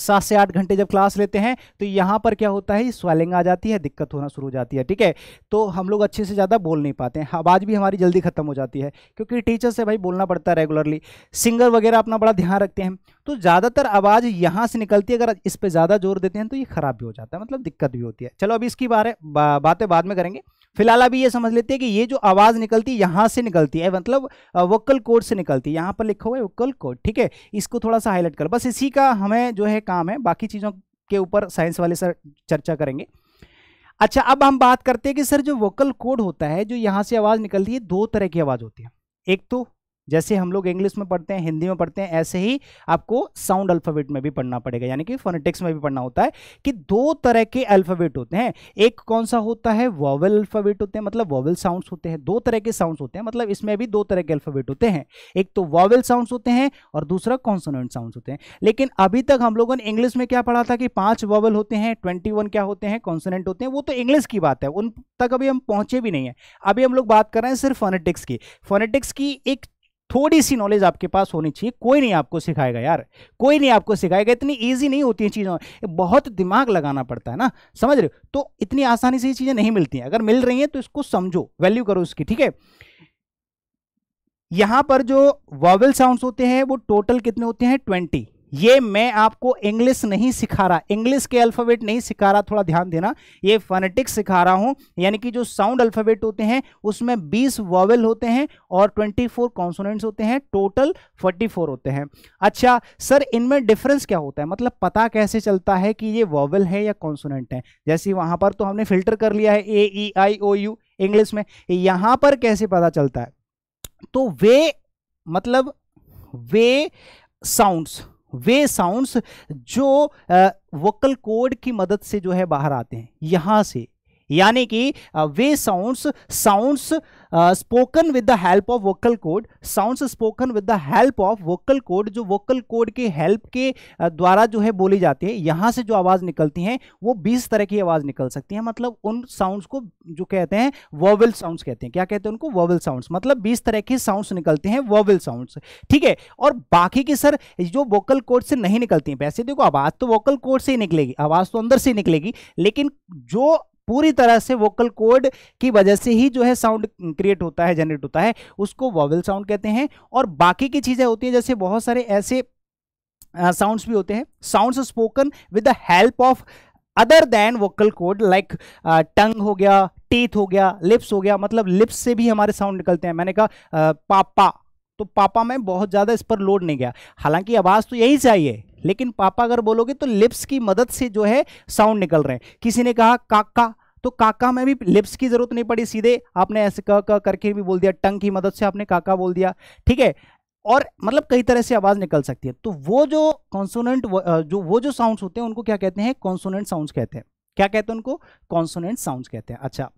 सात से आठ घंटे जब क्लास लेते हैं तो यहाँ पर क्या होता है स्वेलिंग आ जाती है दिक्कत होना शुरू हो जाती है ठीक है तो हम लोग अच्छे से ज़्यादा बोल नहीं पाते हैं हाँ, आवाज़ भी हमारी जल्दी ख़त्म हो जाती है क्योंकि टीचर से भाई बोलना पड़ता है रेगुलरली सिंगर वगैरह अपना बड़ा ध्यान रखते हैं तो ज़्यादातर आवाज़ यहाँ से निकलती है अगर इस पर ज़्यादा जोर देते हैं तो ये ख़राब भी हो जाता है मतलब दिक्कत भी होती है चलो अभी इसकी बारे बातें बाद में करेंगे फिलहाल अभी ये समझ लेते हैं कि ये जो आवाज़ निकलती है यहाँ से निकलती है मतलब वोकल कोड से निकलती है यहाँ पर लिखा हुआ है वोकल कोड ठीक है इसको थोड़ा सा हाईलाइट कर बस इसी का हमें जो है काम है बाकी चीज़ों के ऊपर साइंस वाले सर चर्चा करेंगे अच्छा अब हम बात करते हैं कि सर जो वोकल कोड होता है जो यहाँ से आवाज़ निकलती है दो तरह की आवाज़ होती है एक तो जैसे हम लोग इंग्लिश में पढ़ते हैं हिंदी में पढ़ते हैं ऐसे ही आपको साउंड अल्फ़ाबेट में भी पढ़ना पड़ेगा यानी कि फोनेटिक्स में भी पढ़ना होता है कि दो तरह के अल्फ़ाबेट होते हैं एक कौन सा होता है वॉवल अल्फ़ाबेट होते हैं मतलब वॉवल साउंड होते हैं दो तरह के साउंड होते हैं मतलब इसमें भी दो तरह के अल्फ़ाबेट होते हैं एक तो वॉवल साउंड होते हैं और दूसरा कॉन्सोनेंट साउंड होते हैं लेकिन अभी तक हम लोगों ने इंग्लिश में क्या पढ़ा था कि पाँच वॉवल होते हैं ट्वेंटी क्या होते हैं कॉन्सोनेंट होते हैं वो तो इंग्लिश की बात है उन तक अभी हम पहुंचे भी नहीं है अभी हम लोग बात कर रहे हैं सिर्फ फोनेटिक्स की फोनेटिक्स की एक थोड़ी सी नॉलेज आपके पास होनी चाहिए कोई नहीं आपको सिखाएगा यार कोई नहीं आपको सिखाएगा इतनी ईजी नहीं होती है चीज़ों बहुत दिमाग लगाना पड़ता है ना समझ रहे हो तो इतनी आसानी से ये चीज़ें नहीं मिलती हैं अगर मिल रही हैं तो इसको समझो वैल्यू करो इसकी ठीक है यहाँ पर जो वॉवल साउंड्स होते हैं वो टोटल कितने होते हैं ट्वेंटी ये मैं आपको इंग्लिश नहीं सिखा रहा इंग्लिश के अल्फ़ाबेट नहीं सिखा रहा थोड़ा ध्यान देना ये फनेटिक्स सिखा रहा हूँ यानी कि जो साउंड अल्फ़ाबेट होते हैं उसमें 20 वॉवल होते हैं और 24 फोर कॉन्सोनेंट्स होते हैं टोटल 44 होते हैं अच्छा सर इनमें डिफरेंस क्या होता है मतलब पता कैसे चलता है कि ये वॉवल है या कॉन्सोनेंट है जैसे वहाँ पर तो हमने फिल्टर कर लिया है ए E I O you English में यहाँ पर कैसे पता चलता है तो वे मतलब वे साउंड्स वे साउंड्स जो वोकल कोड की मदद से जो है बाहर आते हैं यहां से यानी कि वे sounds sounds spoken with the help of vocal cord sounds spoken with the help of vocal cord जो वोकल कोड के हेल्प के द्वारा जो है बोली जाती है यहाँ से जो आवाज़ निकलती हैं वो 20 तरह की आवाज़ निकल सकती है मतलब उन साउंड्स को जो कहते हैं वोवल साउंड्स कहते हैं क्या कहते हैं उनको वोवल साउंड्स मतलब बीस तरह के साउंड्स निकलते हैं वोवल साउंड्स ठीक है और बाकी की सर जो वोकल कोड से नहीं निकलती हैं वैसे देखो आवाज़ तो वोकल कोड से ही निकलेगी आवाज़ तो अंदर से ही निकलेगी लेकिन जो पूरी तरह से वोकल कोड की वजह से ही जो है साउंड क्रिएट होता है जनरेट होता है उसको वॉवल साउंड कहते हैं और बाकी की चीज़ें होती हैं जैसे बहुत सारे ऐसे साउंड्स uh, भी होते हैं sounds spoken with the help of other than vocal cord like tongue हो गया टीथ हो गया लिप्स हो गया मतलब लिप्स से भी हमारे साउंड निकलते हैं मैंने कहा पापा तो पापा में बहुत ज़्यादा इस पर लोड नहीं गया हालांकि आवाज़ तो यही चाहिए लेकिन पापा अगर बोलोगे तो लिप्स की मदद से जो है साउंड निकल रहे हैं किसी ने कहा काका तो काका में भी लिप्स की जरूरत नहीं पड़ी सीधे आपने ऐसे क क करके भी बोल दिया टंग की मदद से आपने काका बोल दिया ठीक है और मतलब कई तरह से आवाज निकल सकती है तो वो जो कॉन्सोनेंट जो वो जो साउंड्स होते हैं उनको क्या कहते हैं कॉन्सोनेंट साउंड्स कहते हैं क्या कहते हैं उनको कॉन्सोनेंट साउंड्स कहते हैं अच्छा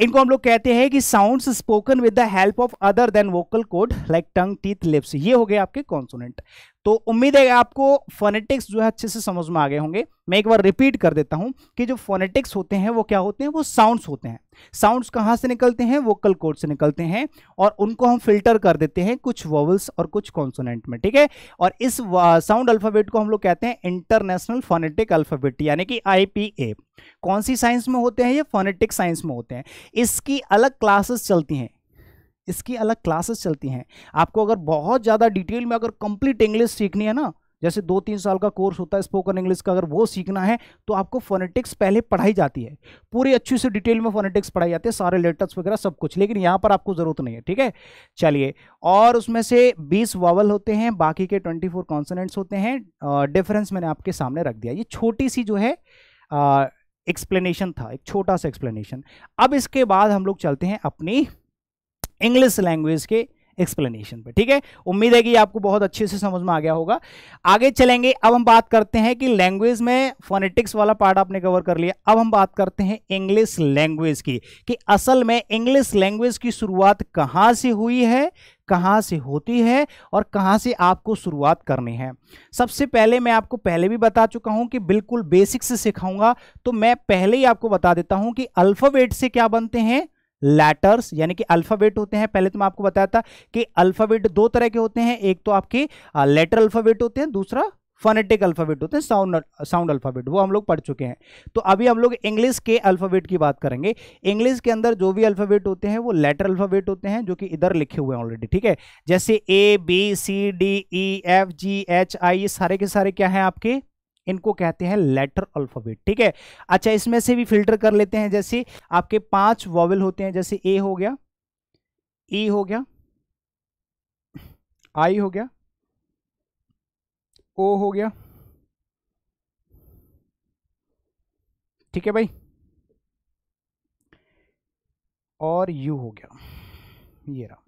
इनको हम लोग कहते हैं कि sounds spoken with the help of other than vocal cord like tongue teeth lips ये हो गए आपके कॉन्सोनेंट तो उम्मीद है आपको फोनेटिक्स जो है अच्छे से समझ में आ गए होंगे मैं एक बार रिपीट कर देता हूं कि जो फोनेटिक्स होते हैं वो क्या होते हैं वो साउंड्स होते हैं साउंड्स कहाँ से निकलते हैं वोकल कोड से निकलते हैं और उनको हम फिल्टर कर देते हैं कुछ वोवल्स और कुछ कॉन्सोनेंट में ठीक है और इस साउंड अल्फ़ाबेट को हम लोग कहते हैं इंटरनेशनल फोनेटिक अल्फ़ाबेट यानी कि आई कौन सी साइंस में होते हैं ये फोनेटिक साइंस में होते हैं इसकी अलग क्लासेस चलती हैं इसकी अलग क्लासेस चलती हैं आपको अगर बहुत ज़्यादा डिटेल में अगर कंप्लीट इंग्लिश सीखनी है ना जैसे दो तीन साल का कोर्स होता है स्पोकन इंग्लिश का अगर वो सीखना है तो आपको फोनेटिक्स पहले पढ़ाई जाती है पूरी अच्छी से डिटेल में फोनेटिक्स पढ़ाई जाती है सारे लेटर्स वगैरह सब कुछ लेकिन यहाँ पर आपको ज़रूरत नहीं है ठीक है चलिए और उसमें से बीस वावल होते हैं बाकी के ट्वेंटी फोर कॉन्सनेंट्स होते हैं डिफरेंस मैंने आपके सामने रख दिया ये छोटी सी जो है एक्सप्लेनेशन था एक छोटा सा एक्सप्लेनेशन अब इसके बाद हम लोग चलते हैं अपनी इंग्लिश लैंग्वेज के एक्सप्लेनेशन पे ठीक है उम्मीद है कि आपको बहुत अच्छे से समझ में आ गया होगा आगे चलेंगे अब हम बात करते हैं कि लैंग्वेज में फोनेटिक्स वाला पार्ट आपने कवर कर लिया अब हम बात करते हैं इंग्लिश लैंग्वेज की कि असल में इंग्लिश लैंग्वेज की शुरुआत कहाँ से हुई है कहाँ से होती है और कहाँ से आपको शुरुआत करनी है सबसे पहले मैं आपको पहले भी बता चुका हूँ कि बिल्कुल बेसिक से सिखाऊंगा तो मैं पहले ही आपको बता देता हूँ कि अल्फ़ाबेट से क्या बनते हैं लेटर्स यानी कि अल्फ़ाबेट होते हैं पहले तो मैं आपको बताया था कि अल्फ़ाबेट दो तरह के होते हैं एक तो आपके लेटर अल्फ़ाबेट होते हैं दूसरा फोनेटिक अल्फ़ाबेट होते हैं साउंड साउंड अल्फ़ाबेट वो हम लोग पढ़ चुके हैं तो अभी हम लोग इंग्लिश के अल्फ़ाबेट की बात करेंगे इंग्लिश के अंदर जो भी अल्फ़ाबेट होते हैं वो लेटर अल्फ़ाबेट होते हैं जो कि इधर लिखे हुए हैं ऑलरेडी ठीक है जैसे A B C D E F G H I ये सारे के सारे क्या हैं आपके इनको कहते हैं लेटर अल्फ़ाबेट ठीक है अच्छा इसमें से भी फिल्टर कर लेते हैं जैसे आपके पांच वॉवल होते हैं जैसे ए हो गया ई e हो गया आई हो गया ओ हो गया ठीक है भाई और यू हो गया ये रहा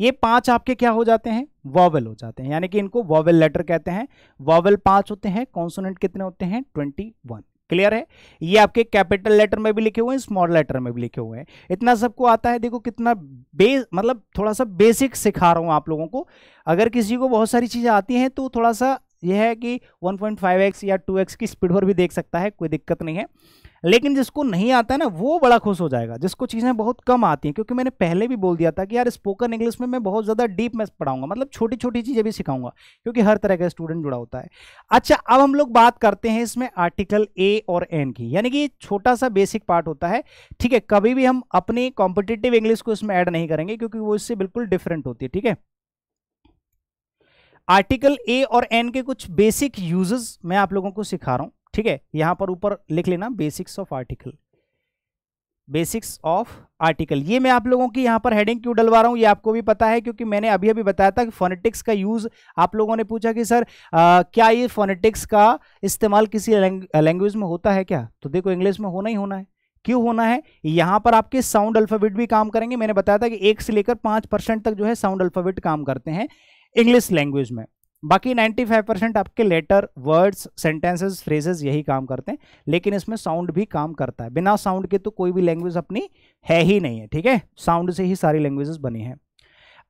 ये पांच आपके क्या हो जाते हैं वॉवल हो जाते हैं यानी कि इनको वॉवल लेटर कहते हैं वॉवल पांच होते हैं कॉन्सोनेंट कितने होते हैं ट्वेंटी वन क्लियर है ये आपके कैपिटल लेटर में भी लिखे हुए हैं स्मॉल लेटर में भी लिखे हुए हैं इतना सबको आता है देखो कितना बे मतलब थोड़ा सा बेसिक सिखा रहा हूं आप लोगों को अगर किसी को बहुत सारी चीज़ें आती हैं तो थोड़ा सा यह है कि 1.5x या 2x की स्पीड पर भी देख सकता है कोई दिक्कत नहीं है लेकिन जिसको नहीं आता है ना वो बड़ा खुश हो जाएगा जिसको चीज़ें बहुत कम आती हैं क्योंकि मैंने पहले भी बोल दिया था कि यार स्पोकन इंग्लिश में मैं बहुत ज़्यादा डीप में पढ़ाऊंगा मतलब छोटी छोटी चीज़ें भी सिखाऊंगा क्योंकि हर तरह का स्टूडेंट जुड़ा होता है अच्छा अब हम लोग बात करते हैं इसमें आर्टिकल ए और एन की यानी कि छोटा सा बेसिक पार्ट होता है ठीक है कभी भी हम अपनी कॉम्पिटेटिव इंग्लिश को इसमें ऐड नहीं करेंगे क्योंकि वो इससे बिल्कुल डिफरेंट होती है ठीक है आर्टिकल ए और एन के कुछ बेसिक यूजेस मैं आप लोगों को सिखा रहा हूं ठीक है यहाँ पर ऊपर लिख लेना basics of article basics of article ये मैं आप लोगों की यहां पर हेडिंग क्यों डलवा रहा हूं ये आपको भी पता है क्योंकि मैंने अभी अभी बताया था कि फोनेटिक्स का यूज़ आप लोगों ने पूछा कि सर आ, क्या ये फोनेटिक्स का इस्तेमाल किसी लैंग्वेज में होता है क्या तो देखो इंग्लिश में होना ही होना है क्यों होना है यहां पर आपके साउंड अल्फ़ाबेट भी काम करेंगे मैंने बताया था कि एक से लेकर पांच परसेंट तक जो है साउंड अल्फ़ाबेट काम करते हैं इंग्लिश लैंग्वेज में बाकी 95 परसेंट आपके लेटर वर्ड्स सेंटेंसेस फ्रेजेस यही काम करते हैं लेकिन इसमें साउंड भी काम करता है बिना साउंड के तो कोई भी लैंग्वेज अपनी है ही नहीं है ठीक है साउंड से ही सारी लैंग्वेजेस बनी है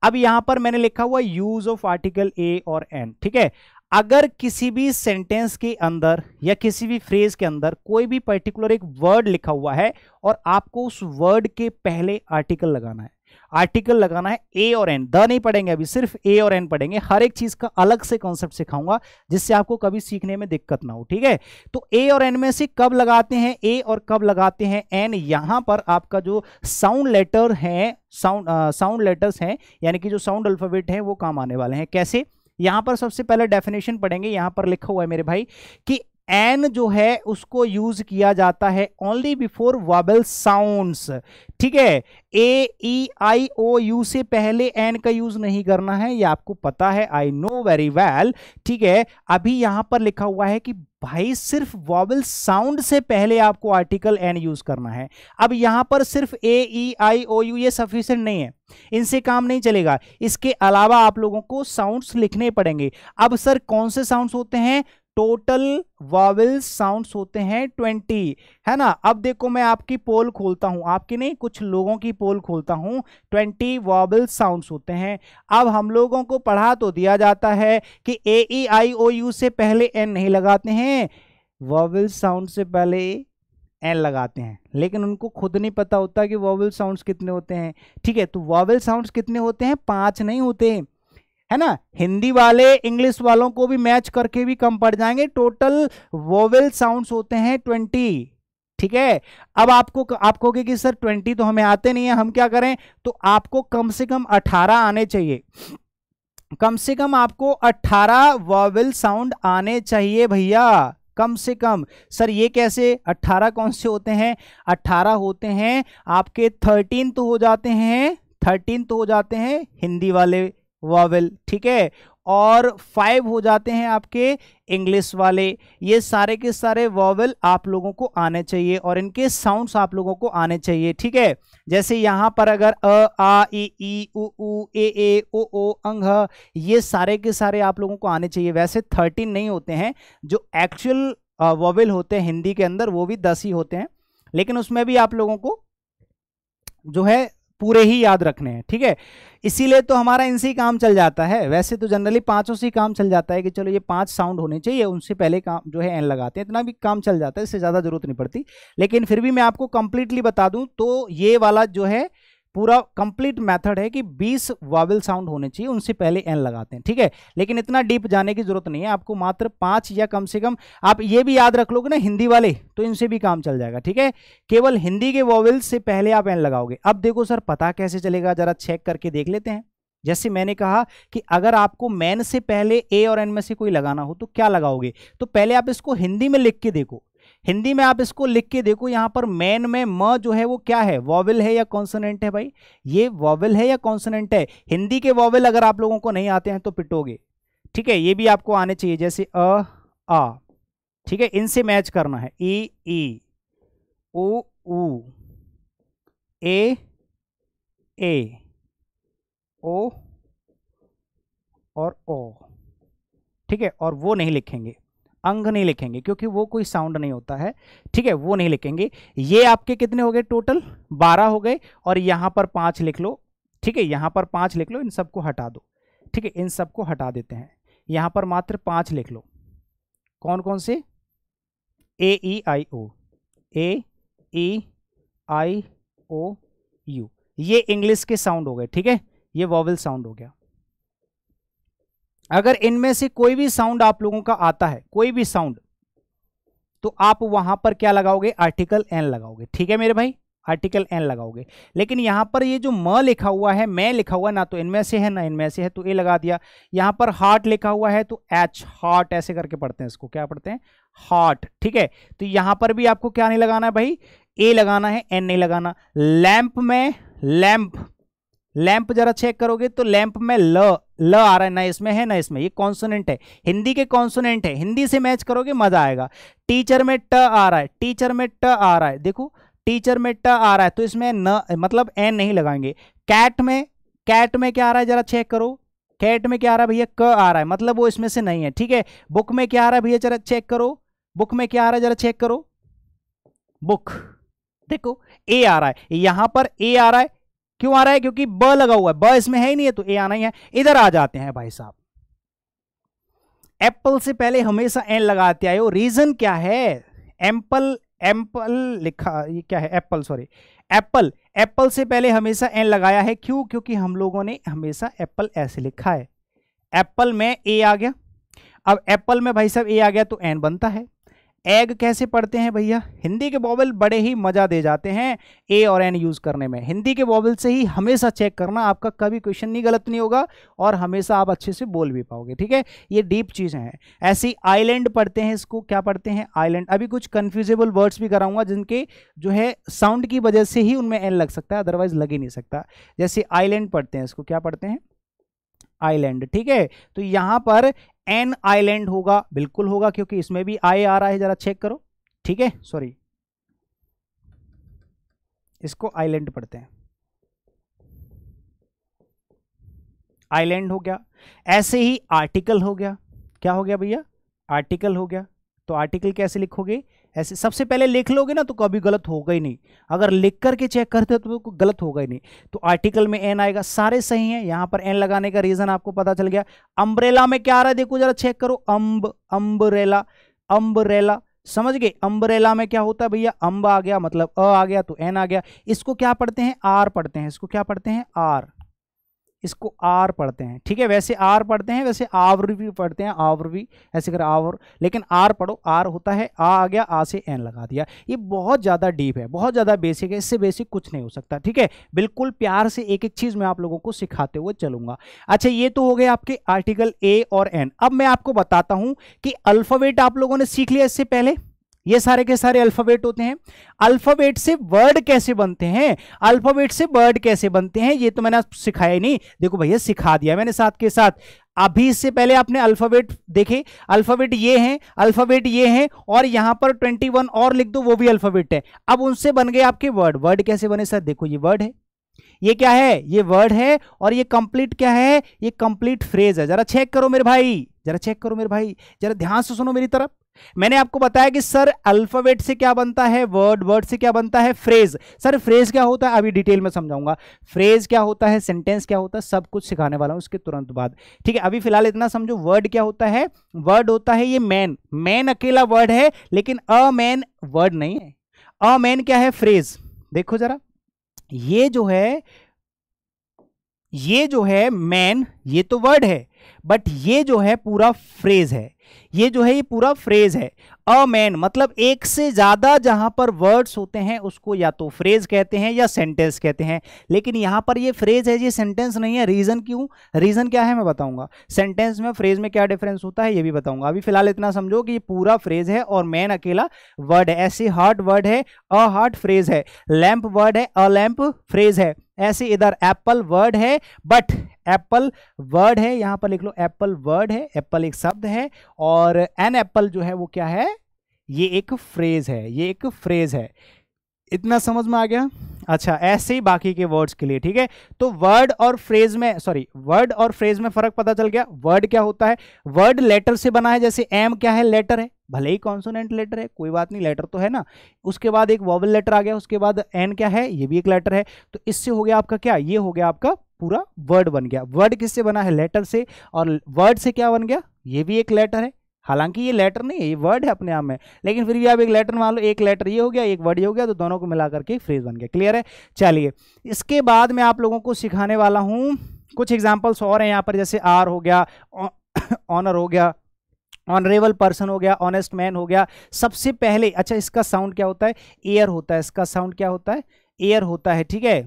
अब यहां पर मैंने लिखा हुआ यूज ऑफ आर्टिकल ए और एन ठीक है अगर किसी भी सेंटेंस के अंदर या किसी भी फ्रेज के अंदर कोई भी पर्टिकुलर एक वर्ड लिखा हुआ है और आपको उस वर्ड के पहले आर्टिकल लगाना है आर्टिकल लगाना है ए और एन द नहीं पढ़ेंगे अभी सिर्फ ए और एन पढ़ेंगे हर एक चीज का अलग से कॉन्सेप्ट सिखाऊंगा जिससे आपको कभी सीखने में दिक्कत ना हो ठीक है तो ए और एन में से कब लगाते हैं ए और कब लगाते हैं एन यहां पर आपका जो साउंड लेटर है साउंड साउंड लेटर्स हैं यानी कि जो साउंड अल्फाबेट है वो काम आने वाले हैं कैसे यहां पर सबसे पहले डेफिनेशन पढ़ेंगे यहां पर लिखा हुआ है मेरे भाई कि एन जो है उसको यूज किया जाता है ओनली बिफोर वाबल साउंड्स ठीक है ए ई आई ओ यू से पहले एन का यूज नहीं करना है ये आपको पता है आई नो वेरी वेल ठीक है अभी यहां पर लिखा हुआ है कि भाई सिर्फ वॉबल साउंड से पहले आपको आर्टिकल एन यूज करना है अब यहां पर सिर्फ ए ई आई ओ यू ये सफिशियंट नहीं है इनसे काम नहीं चलेगा इसके अलावा आप लोगों को साउंड्स लिखने पड़ेंगे अब सर कौन से साउंड्स होते हैं टोटल वावल साउंड्स होते हैं ट्वेंटी है ना अब देखो मैं आपकी पोल खोलता हूँ आपकी नहीं कुछ लोगों की पोल खोलता हूँ ट्वेंटी वावल साउंड्स होते हैं अब हम लोगों को पढ़ा तो दिया जाता है कि ए ई आई ओ यू से पहले एन नहीं लगाते हैं वावल साउंड से पहले एन लगाते हैं लेकिन उनको खुद नहीं पता होता कि वॉवल साउंड्स कितने होते हैं ठीक है तो वॉवल साउंड्स कितने होते हैं पाँच नहीं होते हैं। है ना हिंदी वाले इंग्लिश वालों को भी मैच करके भी कम पड़ जाएंगे टोटल वोवेल साउंड्स होते हैं ट्वेंटी ठीक है अब आपको आप कहोगे कि सर ट्वेंटी तो हमें आते नहीं है हम क्या करें तो आपको कम से कम अठारह आने चाहिए कम से कम आपको अट्ठारह वॉवल साउंड आने चाहिए भैया कम से कम सर ये कैसे अट्ठारह कौन से होते हैं अट्ठारह होते हैं आपके थर्टीन तो हो जाते हैं थर्टीन तो हो जाते हैं हिंदी वाले वॉवल ठीक है और फाइव हो जाते हैं आपके इंग्लिश वाले ये सारे के सारे वॉवल आप लोगों को आने चाहिए और इनके साउंड्स आप लोगों को आने चाहिए ठीक है जैसे यहाँ पर अगर अ आ ई ई उ ए ए ओ ओ अंग ये सारे के सारे आप लोगों को आने चाहिए वैसे थर्टीन नहीं होते हैं जो एक्चुअल वॉवेल होते हैं हिंदी के अंदर वो भी दस ही होते हैं लेकिन उसमें भी आप लोगों को जो है पूरे ही याद रखने हैं ठीक है इसीलिए तो हमारा इनसे ही काम चल जाता है वैसे तो जनरली पांचों से ही काम चल जाता है कि चलो ये पांच साउंड होने चाहिए उनसे पहले काम जो है एन लगाते हैं इतना भी काम चल जाता है इससे ज़्यादा जरूरत नहीं पड़ती लेकिन फिर भी मैं आपको कंप्लीटली बता दूँ तो ये वाला जो है पूरा कंप्लीट मेथड है कि 20 वावल साउंड होने चाहिए उनसे पहले एन लगाते हैं ठीक है लेकिन इतना डीप जाने की जरूरत नहीं है आपको मात्र पांच या कम से कम आप ये भी याद रख लोगे ना हिंदी वाले तो इनसे भी काम चल जाएगा ठीक है केवल हिंदी के वॉवल्स से पहले आप एन लगाओगे अब देखो सर पता कैसे चलेगा जरा चेक करके देख लेते हैं जैसे मैंने कहा कि अगर आपको मैन से पहले ए और एन में से कोई लगाना हो तो क्या लगाओगे तो पहले आप इसको हिंदी में लिख के देखो हिंदी में आप इसको लिख के देखो यहां पर मैन में म जो है वो क्या है वॉवल है या कॉन्सनेंट है भाई ये वॉवल है या कॉन्सनेंट है हिंदी के वॉवल अगर आप लोगों को नहीं आते हैं तो पिटोगे ठीक है ये भी आपको आने चाहिए जैसे अ आ ठीक है इनसे मैच करना है ई ई ओ ऊ ए ए ओ और ओ ठीक है और वो नहीं लिखेंगे अंग नहीं लिखेंगे क्योंकि वो कोई साउंड नहीं होता है ठीक है वो नहीं लिखेंगे ये आपके कितने हो गए टोटल बारह हो गए और यहाँ पर पाँच लिख लो ठीक है यहाँ पर पाँच लिख लो इन सबको हटा दो ठीक है इन सबको हटा देते हैं यहाँ पर मात्र पाँच लिख लो कौन कौन से A E I O A E I O U ये इंग्लिश के साउंड हो गए ठीक है ये वॉवल साउंड हो गया अगर इनमें से कोई भी साउंड आप लोगों का आता है कोई भी साउंड तो आप वहां पर क्या लगाओगे आर्टिकल एन लगाओगे ठीक है मेरे भाई आर्टिकल एन लगाओगे लेकिन यहां पर ये जो म लिखा हुआ है मैं लिखा हुआ ना तो इनमें से है ना इनमें से है तो ए लगा दिया यहां पर हार्ट लिखा हुआ है तो एच हार्ट ऐसे करके पढ़ते हैं इसको क्या पढ़ते हैं हार्ट ठीक है तो यहां पर भी आपको क्या नहीं लगाना है भाई ए लगाना है एन नहीं लगाना लैंप में लैंप लैंप जरा चेक करोगे तो लैंप में ल ल आ रहा है ना इसमें है ना इसमें ये कॉन्सोनेंट है हिंदी के कॉन्सोनेंट है हिंदी से मैच करोगे मजा आएगा टीचर में ट आ रहा है टीचर में ट आ रहा है देखो टीचर में ट आ रहा है तो इसमें न मतलब एन नहीं लगाएंगे कैट में कैट में क्या आ रहा है जरा चेक करो कैट में क्या आ रहा है भैया क आ रहा है मतलब वो इसमें से नहीं है ठीक है बुक में क्या आ रहा है भैया जरा चेक करो बुक में क्या आ रहा है जरा चेक करो बुक देखो ए आ रहा है यहां पर ए आ रहा है क्यों आ रहा है क्योंकि ब लगा हुआ है ब इसमें है ही नहीं है तो ए आना ही है इधर आ जाते हैं भाई साहब एप्पल से पहले हमेशा एन लगाते आए हो रीजन क्या है एम्पल एम्पल लिखा ये क्या है एप्पल सॉरी एप्पल एप्पल से पहले हमेशा एन लगाया है क्यों क्योंकि हम लोगों ने हमेशा एप्पल ऐसे लिखा है एप्पल में ए आ गया अब एप्पल में भाई साहब ए आ गया तो एन बनता है एग कैसे पढ़ते हैं भैया हिंदी के बॉबल बड़े ही मज़ा दे जाते हैं ए और एन यूज़ करने में हिंदी के बॉबल से ही हमेशा चेक करना आपका कभी क्वेश्चन नहीं गलत नहीं होगा और हमेशा आप अच्छे से बोल भी पाओगे ठीक है ये डीप चीज़ें हैं ऐसी आइलैंड पढ़ते हैं इसको क्या पढ़ते हैं आइलैंड अभी कुछ कन्फ्यूजेबल वर्ड्स भी कराऊंगा जिनके जो है साउंड की वजह से ही उनमें एन लग सकता है अदरवाइज लग ही नहीं सकता जैसे आइलैंड पढ़ते हैं इसको क्या पढ़ते हैं आइलैंड ठीक है तो यहाँ पर एन आइलैंड होगा बिल्कुल होगा क्योंकि इसमें भी आई आ रहा है जरा चेक करो ठीक है सॉरी इसको आइलैंड पढ़ते हैं आइलैंड हो गया ऐसे ही आर्टिकल हो गया क्या हो गया भैया आर्टिकल हो गया तो आर्टिकल कैसे लिखोगे ऐसे सबसे पहले लिख लोगे ना तो कभी गलत होगा ही नहीं अगर लिख करके चेक करते हो तो गलत होगा ही नहीं तो आर्टिकल में एन आएगा सारे सही हैं यहाँ पर एन लगाने का रीज़न आपको पता चल गया अम्ब्रेला में क्या आ रहा है देखो जरा चेक करो अम्ब अम्ब्रेला अम्ब्रेला समझ गए अम्ब्रेला में क्या होता है भैया अम्ब आ गया मतलब अ आ गया तो एन आ गया इसको क्या पढ़ते हैं आर पढ़ते हैं इसको क्या पढ़ते हैं आर इसको आर पढ़ते हैं ठीक है वैसे आर पढ़ते हैं वैसे आवर भी पढ़ते हैं आवर भी ऐसे कर आवर लेकिन आर पढ़ो आर होता है आ आ गया आ से एन लगा दिया ये बहुत ज़्यादा डीप है बहुत ज़्यादा बेसिक है इससे बेसिक कुछ नहीं हो सकता ठीक है बिल्कुल प्यार से एक एक चीज़ मैं आप लोगों को सिखाते हुए चलूंगा अच्छा ये तो हो गए आपके आर्टिकल ए और एन अब मैं आपको बताता हूँ कि अल्फ़ावेट आप लोगों ने सीख लिया इससे पहले ये सारे के सारे अल्फाबेट होते हैं अल्फाबेट से वर्ड कैसे बनते हैं अल्फाबेट से वर्ड कैसे बनते हैं ये तो मैंने आप सिखाया नहीं देखो भैया सिखा दिया मैंने साथ के साथ अभी इससे पहले आपने अल्फाबेट देखे अल्फाबेट ये हैं अल्फाबेट ये हैं और यहां पर 21 और लिख दो वो भी अल्फाबेट है अब उनसे बन गए आपके वर्ड वर्ड कैसे बने सर देखो ये वर्ड है ये क्या है ये वर्ड है और ये कंप्लीट क्या है ये कंप्लीट फ्रेज है जरा चेक करो मेरे भाई जरा चेक करो मेरे भाई जरा ध्यान से सुनो मेरी तरफ मैंने आपको बताया कि सर अल्फाबेट से क्या बनता है वर्ड वर्ड से क्या बनता है फ्रेज सर फ्रेज क्या होता है अभी डिटेल में समझाऊंगा फ्रेज क्या होता है सेंटेंस क्या होता है सब कुछ सिखाने वाला हूं उसके तुरंत बाद ठीक है अभी फिलहाल इतना समझो वर्ड क्या होता है वर्ड होता है ये मैन मैन अकेला वर्ड है लेकिन अ मैन वर्ड नहीं है अ मैन क्या है फ्रेज देखो जरा ये जो है ये जो है मैन ये तो वर्ड है बट ये जो है पूरा फ्रेज है ये जो है ये पूरा फ्रेज है अ मैन मतलब एक से ज़्यादा जहां पर वर्ड्स होते हैं उसको या तो फ्रेज कहते हैं या सेंटेंस कहते हैं लेकिन यहां पर ये फ्रेज है ये सेंटेंस नहीं है रीज़न क्यों रीज़न क्या है मैं बताऊँगा सेंटेंस में फ्रेज में क्या डिफरेंस होता है ये भी बताऊँगा अभी फिलहाल इतना समझो कि ये पूरा फ्रेज है और मैन अकेला वर्ड है ऐसे हार्ट वर्ड है अ हार्ड फ्रेज है लैंप वर्ड है अ लैम्प फ्रेज है ऐसे इधर एप्पल वर्ड है बट एप्पल वर्ड है यहां पर लिख लो एप्पल वर्ड है एप्पल एक शब्द है और एन एप्पल जो है वो क्या है ये एक फ्रेज है ये एक फ्रेज है इतना समझ में आ गया अच्छा ऐसे ही बाकी के वर्ड्स के लिए ठीक है तो वर्ड और फ्रेज में सॉरी वर्ड और फ्रेज में फर्क पता चल गया वर्ड क्या होता है वर्ड लेटर से बना है जैसे एम क्या है लेटर है भले ही कॉन्सोनेंट लेटर है कोई बात नहीं लेटर तो है ना उसके बाद एक वॉबल लेटर आ गया उसके बाद एन क्या है ये भी एक लेटर है तो इससे हो गया आपका क्या ये हो गया आपका पूरा वर्ड बन गया वर्ड किससे बना है लेटर से और वर्ड से क्या बन गया ये भी एक लेटर है हालांकि ये लेटर नहीं है ये वर्ड है अपने आप में लेकिन फिर भी आप एक लेटर मान लो एक लेटर ये हो गया एक वर्ड ये हो गया तो दोनों को मिला करके फ्रेज बन गया क्लियर है चलिए इसके बाद मैं आप लोगों को सिखाने वाला हूँ कुछ एग्जाम्पल्स और हैं यहाँ पर जैसे आर हो गया ऑनर हो गया ऑनरेबल पर्सन हो गया ऑनेस्ट मैन हो गया सबसे पहले अच्छा इसका साउंड क्या होता है एयर होता है इसका साउंड क्या होता है एयर होता है ठीक है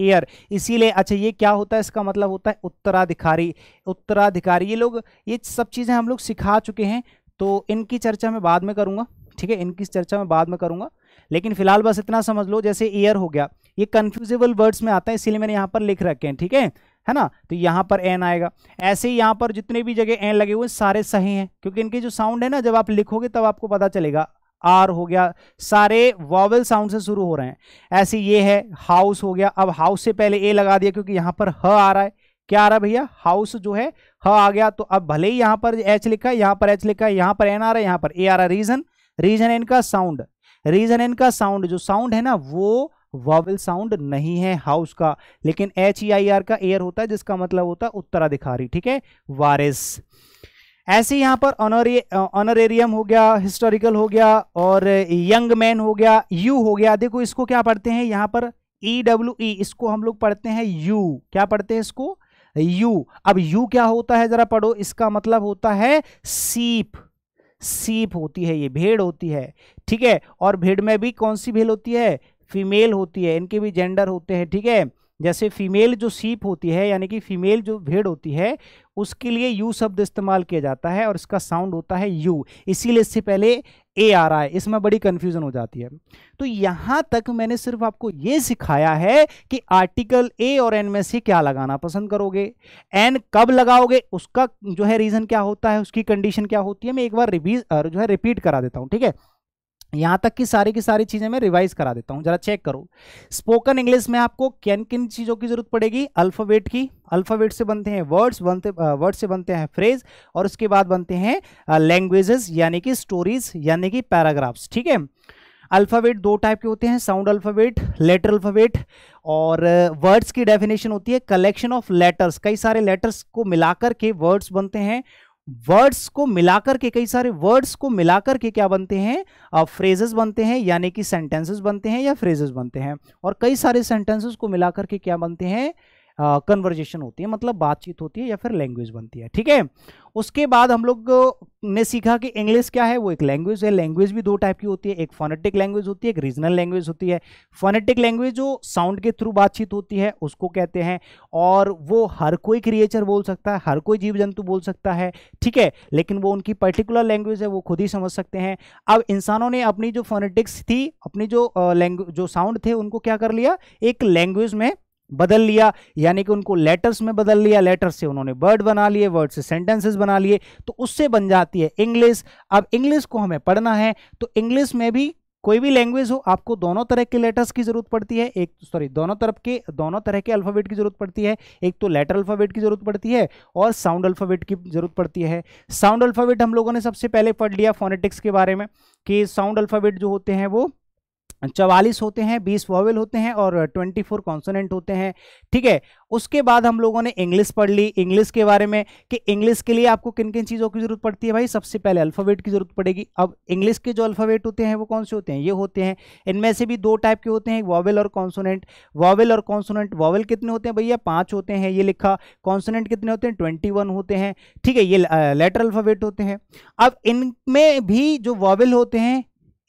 एयर इसीलिए अच्छा ये क्या होता है इसका मतलब होता है उत्तराधिकारी उत्तराधिकारी ये लोग ये सब चीज़ें हम लोग सिखा चुके हैं तो इनकी चर्चा मैं बाद में करूँगा ठीक है इनकी चर्चा मैं बाद में करूँगा लेकिन फिलहाल बस इतना समझ लो जैसे एयर हो गया ये कन्फ्यूजेबल वर्ड्स में आता है इसीलिए मैंने यहाँ पर लिख रखे हैं ठीक है है ना तो यहाँ पर एन आएगा ऐसे ही यहाँ पर जितने भी जगह एन लगे हुए सारे सही हैं क्योंकि इनके जो साउंड है ना जब आप लिखोगे तब आपको पता चलेगा आर हो गया सारे वॉवल साउंड से शुरू हो रहे हैं ऐसे ये है हाउस हो गया अब हाउस से पहले ए लगा दिया क्योंकि यहाँ पर ह आ रहा है क्या आ रहा है भैया हाउस जो है ह आ गया तो अब भले ही यहाँ पर एच लिखा है यहाँ पर एच लिखा है यहाँ पर एन आ रहा है यहाँ पर ए आ रहा है रीजन रीजन इनका साउंड रीजन इनका साउंड जो साउंड है ना वो वॉवल साउंड नहीं है हाउस का लेकिन एच ई आई आर का एयर होता है जिसका मतलब होता है उत्तराधिकारी ठीक है वारिस ऐसे यहां पर ऑनरेरियम हो गया हिस्टोरिकल हो गया और यंग मैन हो गया यू हो गया देखो इसको क्या पढ़ते हैं यहां पर ई डब्ल्यू ई इसको हम लोग पढ़ते हैं यू क्या पढ़ते हैं इसको यू अब यू क्या होता है जरा पढ़ो इसका मतलब होता है सीप सीप होती है ये भेड़ होती है ठीक है और भेड़ में भी कौन सी भेड़ होती है फीमेल होती है इनके भी जेंडर होते हैं ठीक है जैसे फीमेल जो सीप होती है यानी कि फीमेल जो भेड़ होती है उसके लिए यू शब्द इस्तेमाल किया जाता है और इसका साउंड होता है यू इसीलिए इससे पहले ए आ रहा है इसमें बड़ी कन्फ्यूज़न हो जाती है तो यहाँ तक मैंने सिर्फ आपको ये सिखाया है कि आर्टिकल ए और एन में से क्या लगाना पसंद करोगे एन कब लगाओगे उसका जो है रीज़न क्या होता है उसकी कंडीशन क्या होती है मैं एक बार रिवीज जो है रिपीट करा देता हूँ ठीक है यहाँ तक की सारी की सारी चीज़ें मैं रिवाइज करा देता हूं जरा चेक करो स्पोकन इंग्लिश में आपको किन किन चीज़ों की ज़रूरत पड़ेगी अल्फाबेट की अल्फ़ावेट से बनते हैं वर्ड्स बनते वर्ड से बनते हैं फ्रेज और उसके बाद बनते हैं लैंग्वेजेस यानी कि स्टोरीज यानी कि पैराग्राफ्स ठीक है अल्फ़ावेट दो टाइप के होते हैं साउंड अल्फ़ावेट लेटर अल्फ़ावेट और वर्ड्स की डेफिनेशन होती है कलेक्शन ऑफ लेटर्स कई सारे लेटर्स को मिलाकर के वर्ड्स बनते हैं वर्ड्स को मिलाकर के कई सारे वर्ड्स को मिलाकर के क्या बनते हैं फ्रेजेस बनते हैं यानी कि सेंटेंसेस बनते हैं या फ्रेजेस बनते हैं और कई सारे सेंटेंसेस को मिलाकर के क्या बनते हैं कन्वर्जेशन होती है मतलब बातचीत होती है या फिर लैंग्वेज बनती है ठीक है उसके बाद हम लोग ने सीखा कि इंग्लिश क्या है वो एक लैंग्वेज है लैंग्वेज भी दो टाइप की होती है एक फोनेटिक लैंग्वेज होती है एक रीजनल लैंग्वेज होती है फोनेटिक लैंग्वेज जो साउंड के थ्रू बातचीत होती है उसको कहते हैं और वो हर कोई क्रिएचर बोल सकता है हर कोई जीव जंतु बोल सकता है ठीक है लेकिन वो उनकी पर्टिकुलर लैंग्वेज है वो खुद ही समझ सकते हैं अब इंसानों ने अपनी जो फोनेटिक्स थी अपनी जो लैंग्वेज जो साउंड थे उनको क्या कर लिया एक लैंग्वेज में बदल लिया यानी कि उनको लेटर्स में बदल लिया लेटर से उन्होंने वर्ड बना लिए वर्ड से सेंटेंसेस बना लिए तो उससे बन जाती है इंग्लिश अब इंग्लिश को हमें पढ़ना है तो इंग्लिश में भी कोई भी लैंग्वेज हो आपको दोनों तरह के लेटर्स की जरूरत पड़ती है एक सॉरी दोनों तरफ के दोनों तरह के अल्फ़ाबेट की जरूरत पड़ती है एक तो लेटर अल्फ़ाबेट की जरूरत पड़ती है और साउंड अल्फ़ाबेट की जरूरत पड़ती है साउंड अल्फ़ाबेट हम लोगों ने सबसे पहले पढ़ लिया फोनेटिक्स के बारे में कि साउंड अल्फ़ाबेट जो होते हैं वो चवालीस होते हैं बीस वॉवल होते हैं और ट्वेंटी फोर कॉन्सोनेंट होते हैं ठीक है उसके बाद हम लोगों ने इंग्लिश पढ़ ली इंग्लिश के बारे में कि इंग्लिश के लिए आपको किन किन चीज़ों की ज़रूरत पड़ती है भाई सबसे पहले अल्फ़ाबेट की ज़रूरत पड़ेगी अब इंग्लिश के जो अल्फ़ाबेट होते हैं वो कौन से होते हैं ये होते हैं इनमें से भी दो टाइप के होते हैं वॉवल और कॉन्सोनेंट वॉवल और कॉन्सोनेंट वॉवल कितने होते हैं भैया पाँच होते हैं ये लिखा कॉन्सोनेंट कितने होते हैं ट्वेंटी वन होते हैं ठीक है ये लेटर अल्फ़ाबेट होते हैं अब इनमें भी जो वॉवल होते हैं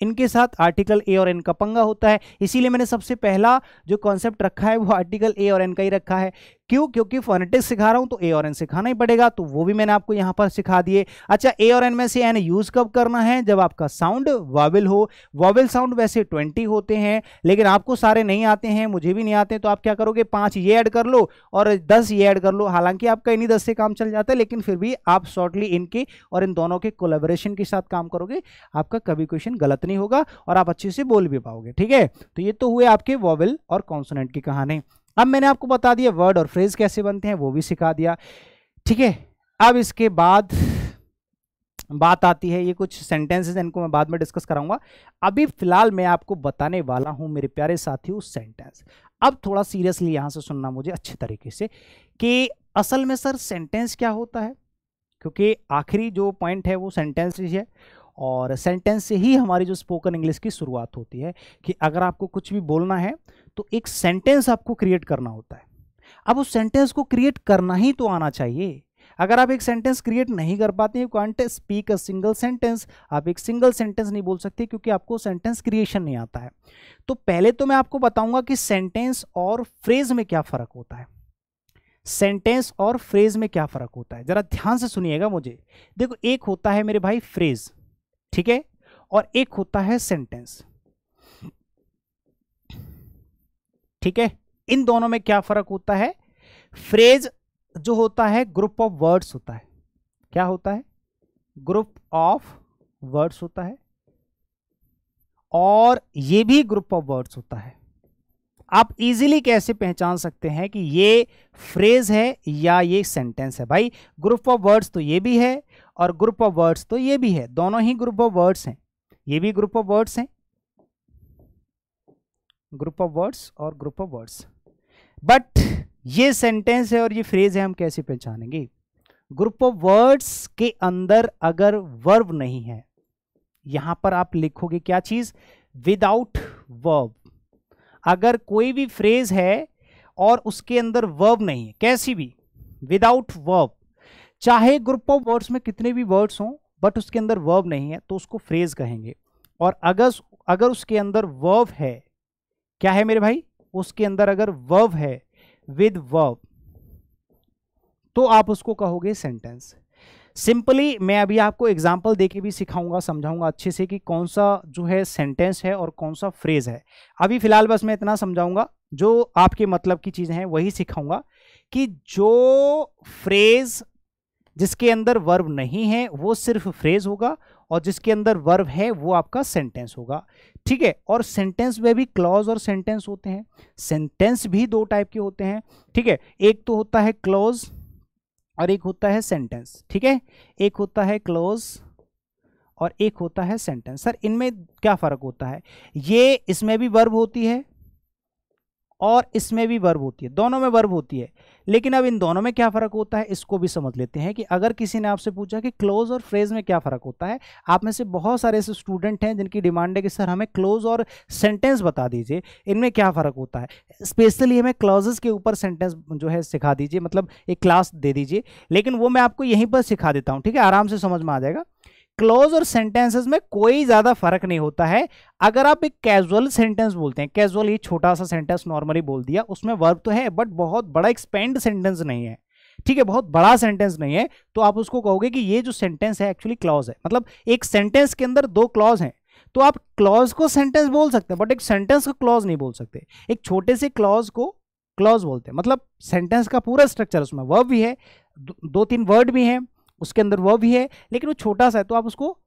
इनके साथ आर्टिकल ए और एन का पंगा होता है इसीलिए मैंने सबसे पहला जो कॉन्सेप्ट रखा है वो आर्टिकल ए और एन का ही रखा है क्यों क्योंकि फोनेटिक्स सिखा रहा हूं तो ए और एन सिखाना ही पड़ेगा तो वो भी मैंने आपको यहां पर सिखा दिए अच्छा ए और एन में से एन यूज कब करना है जब आपका साउंड वाविल हो वाविल साउंड वैसे ट्वेंटी होते हैं लेकिन आपको सारे नहीं आते हैं मुझे भी नहीं आते तो आप क्या करोगे पांच ये ऐड कर लो और दस ये ऐड कर लो हालांकि आपका इन्हीं दस से काम चल जाता है लेकिन फिर भी आप शॉर्टली इनके और इन दोनों के कोलेबोरेशन के साथ काम करोगे आपका कभी क्वेश्चन गलत नहीं होगा और आप अच्छे से बोल भी पाओगे ठीक है तो ये तो हुए आपके वॉवल और कॉन्सोनेंट की कहानी अब मैंने आपको बता दिया वर्ड और फ्रेज कैसे बनते हैं वो भी सिखा दिया ठीक है अब इसके बाद बात आती है ये कुछ सेंटेंसेस इनको मैं बाद में डिस्कस कराऊंगा अभी फिलहाल मैं आपको बताने वाला हूं मेरे प्यारे साथियों सेंटेंस अब थोड़ा सीरियसली यहां से सुनना मुझे अच्छे तरीके से कि असल में सर सेंटेंस क्या होता है क्योंकि आखिरी जो पॉइंट है वो सेंटेंस ही है और सेंटेंस से ही हमारी जो स्पोकन इंग्लिश की शुरुआत होती है कि अगर आपको कुछ भी बोलना है तो एक सेंटेंस आपको क्रिएट करना होता है अब उस सेंटेंस को क्रिएट करना ही तो आना चाहिए अगर आप एक सेंटेंस क्रिएट नहीं कर पाते you can't speak a single sentence आप एक सिंगल सेंटेंस नहीं बोल सकते क्योंकि आपको सेंटेंस क्रिएशन नहीं आता है तो पहले तो मैं आपको बताऊंगा कि सेंटेंस और फ्रेज में क्या फ़र्क होता है सेंटेंस और फ्रेज में क्या फ़र्क होता है ज़रा ध्यान से सुनिएगा मुझे देखो एक होता है मेरे भाई फ्रेज़ ठीक है और एक होता है सेंटेंस ठीक है इन दोनों में क्या फर्क होता है फ्रेज जो होता है ग्रुप ऑफ वर्ड्स होता है क्या होता है ग्रुप ऑफ वर्ड्स होता है और ये भी ग्रुप ऑफ वर्ड्स होता है आप इजीली कैसे पहचान सकते हैं कि ये फ्रेज है या ये सेंटेंस है भाई ग्रुप ऑफ वर्ड्स तो ये भी है और ग्रुप ऑफ वर्ड्स तो ये भी है दोनों ही ग्रुप ऑफ वर्ड्स हैं ये भी ग्रुप ऑफ वर्ड्स हैं ग्रुप ऑफ वर्ड्स और ग्रुप ऑफ वर्ड्स बट ये सेंटेंस है और ये फ्रेज है हम कैसे पहचानेंगे ग्रुप ऑफ वर्ड्स के अंदर अगर वर्ब नहीं है यहां पर आप लिखोगे क्या चीज विदाउट वर्ब अगर कोई भी फ्रेज है और उसके अंदर वर्ब नहीं है कैसी भी विदाउट वर्ब चाहे ग्रुप ऑफ वर्ड्स में कितने भी वर्ड्स हों बट उसके अंदर वर्ब नहीं है तो उसको फ्रेज कहेंगे और अगर अगर उसके अंदर वर्ब है क्या है मेरे भाई उसके अंदर अगर वर्ब है विद वर्ब तो आप उसको कहोगे सेंटेंस सिंपली मैं अभी आपको एग्जाम्पल देके भी सिखाऊंगा समझाऊंगा अच्छे से कि कौन सा जो है सेंटेंस है और कौन सा फ्रेज है अभी फिलहाल बस मैं इतना समझाऊंगा जो आपके मतलब की चीज़ें हैं वही सिखाऊंगा कि जो फ्रेज जिसके अंदर वर्व नहीं है वो सिर्फ फ्रेज होगा और जिसके अंदर वर्व है वो आपका सेंटेंस होगा ठीक है और सेंटेंस में भी क्लॉज और सेंटेंस होते हैं सेंटेंस भी दो टाइप के होते हैं ठीक है एक तो होता है क्लॉज और एक होता है सेंटेंस ठीक है एक होता है क्लॉज और एक होता है सेंटेंस सर इनमें क्या फ़र्क होता है ये इसमें भी वर्ब होती है और इसमें भी वर्ब होती है दोनों में वर्ब होती है लेकिन अब इन दोनों में क्या फ़र्क होता है इसको भी समझ लेते हैं कि अगर किसी ने आपसे पूछा कि क्लोज और फ्रेज में क्या फ़र्क होता है आप में से बहुत सारे ऐसे स्टूडेंट हैं जिनकी डिमांड है कि सर हमें क्लोज और सेंटेंस बता दीजिए इनमें क्या फ़र्क होता है स्पेशली हमें क्लोजेस के ऊपर सेंटेंस जो है सिखा दीजिए मतलब एक क्लास दे दीजिए लेकिन वो मैं आपको यहीं पर सिखा देता हूँ ठीक है आराम से समझ में आ जाएगा क्लोज और सेंटेंसेस में कोई ज़्यादा फर्क नहीं होता है अगर आप एक कैजुअल सेंटेंस बोलते हैं कैजुअल ही छोटा सा सेंटेंस नॉर्मली बोल दिया उसमें वर्ब तो है बट बहुत बड़ा एक्सपेंड सेंटेंस नहीं है ठीक है बहुत बड़ा सेंटेंस नहीं है तो आप उसको कहोगे कि ये जो सेंटेंस है एक्चुअली क्लॉज है मतलब एक सेंटेंस के अंदर दो क्लॉज हैं तो आप क्लॉज को सेंटेंस बोल सकते हैं बट एक सेंटेंस को क्लॉज नहीं बोल सकते एक छोटे से क्लॉज को क्लॉज बोलते हैं मतलब सेंटेंस का पूरा स्ट्रक्चर उसमें वर्ब भी है दो तीन वर्ड भी हैं उसके अंदर वह भी है लेकिन वो छोटा सा है तो आप उसको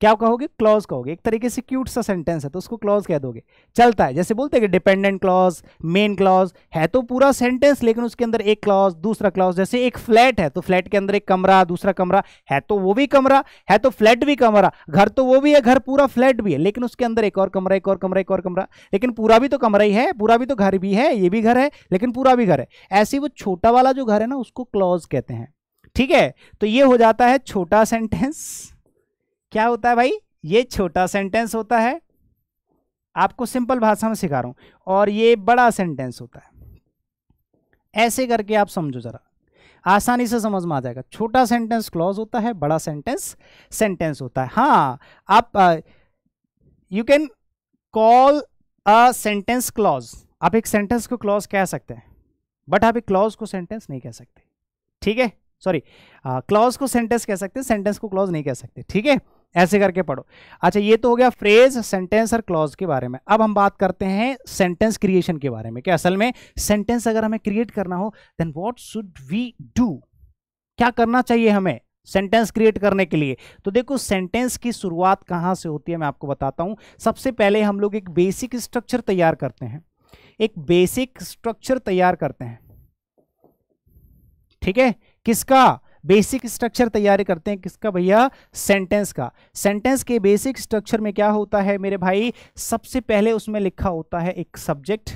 क्या कहोगे क्लॉज कहोगे एक तरीके से क्यूट सा सेंटेंस है तो उसको क्लॉज कह दोगे चलता है जैसे बोलते हैं कि डिपेंडेंट क्लॉज मेन क्लॉज है तो पूरा सेंटेंस लेकिन उसके अंदर एक क्लॉज दूसरा क्लॉज जैसे एक फ्लैट है तो फ्लैट के अंदर एक कमरा दूसरा कमरा है तो वो भी कमरा है तो फ्लैट भी कमरा घर तो वो भी है घर पूरा फ्लैट भी है लेकिन उसके अंदर एक और कमरा एक और कमरा एक और कमरा लेकिन पूरा भी तो कमरा ही है पूरा भी तो घर भी है ये भी घर है लेकिन पूरा भी घर है ऐसे वो छोटा वाला जो घर है ना उसको क्लॉज कहते हैं ठीक है तो ये हो जाता है छोटा सेंटेंस क्या होता है भाई ये छोटा सेंटेंस होता है आपको सिंपल भाषा में सिखा रहा हूं और ये बड़ा सेंटेंस होता है ऐसे करके आप समझो ज़रा आसानी से समझ में आ जाएगा छोटा सेंटेंस क्लॉज होता है बड़ा सेंटेंस सेंटेंस होता है हाँ आप you can call a sentence clause आप एक सेंटेंस को क्लॉज कह सकते हैं बट आप एक क्लॉज को सेंटेंस नहीं कह सकते ठीक है सॉरी क्लॉज को सेंटेंस कह सकते हैं सेंटेंस को क्लॉज नहीं कह सकते ठीक है ऐसे करके पढ़ो अच्छा ये तो हो गया फ्रेज सेंटेंस और क्लॉज के बारे में अब हम बात करते हैं सेंटेंस क्रिएशन के बारे में कि असल में सेंटेंस अगर हमें क्रिएट करना हो then what should we do क्या करना चाहिए हमें सेंटेंस क्रिएट करने के लिए तो देखो सेंटेंस की शुरुआत कहाँ से होती है मैं आपको बताता हूँ सबसे पहले हम लोग एक बेसिक स्ट्रक्चर तैयार करते हैं एक बेसिक स्ट्रक्चर तैयार करते हैं ठीक है किसका बेसिक स्ट्रक्चर तैयार करते हैं किसका भैया सेंटेंस का सेंटेंस के बेसिक स्ट्रक्चर में क्या होता है मेरे भाई सबसे पहले उसमें लिखा होता है एक सब्जेक्ट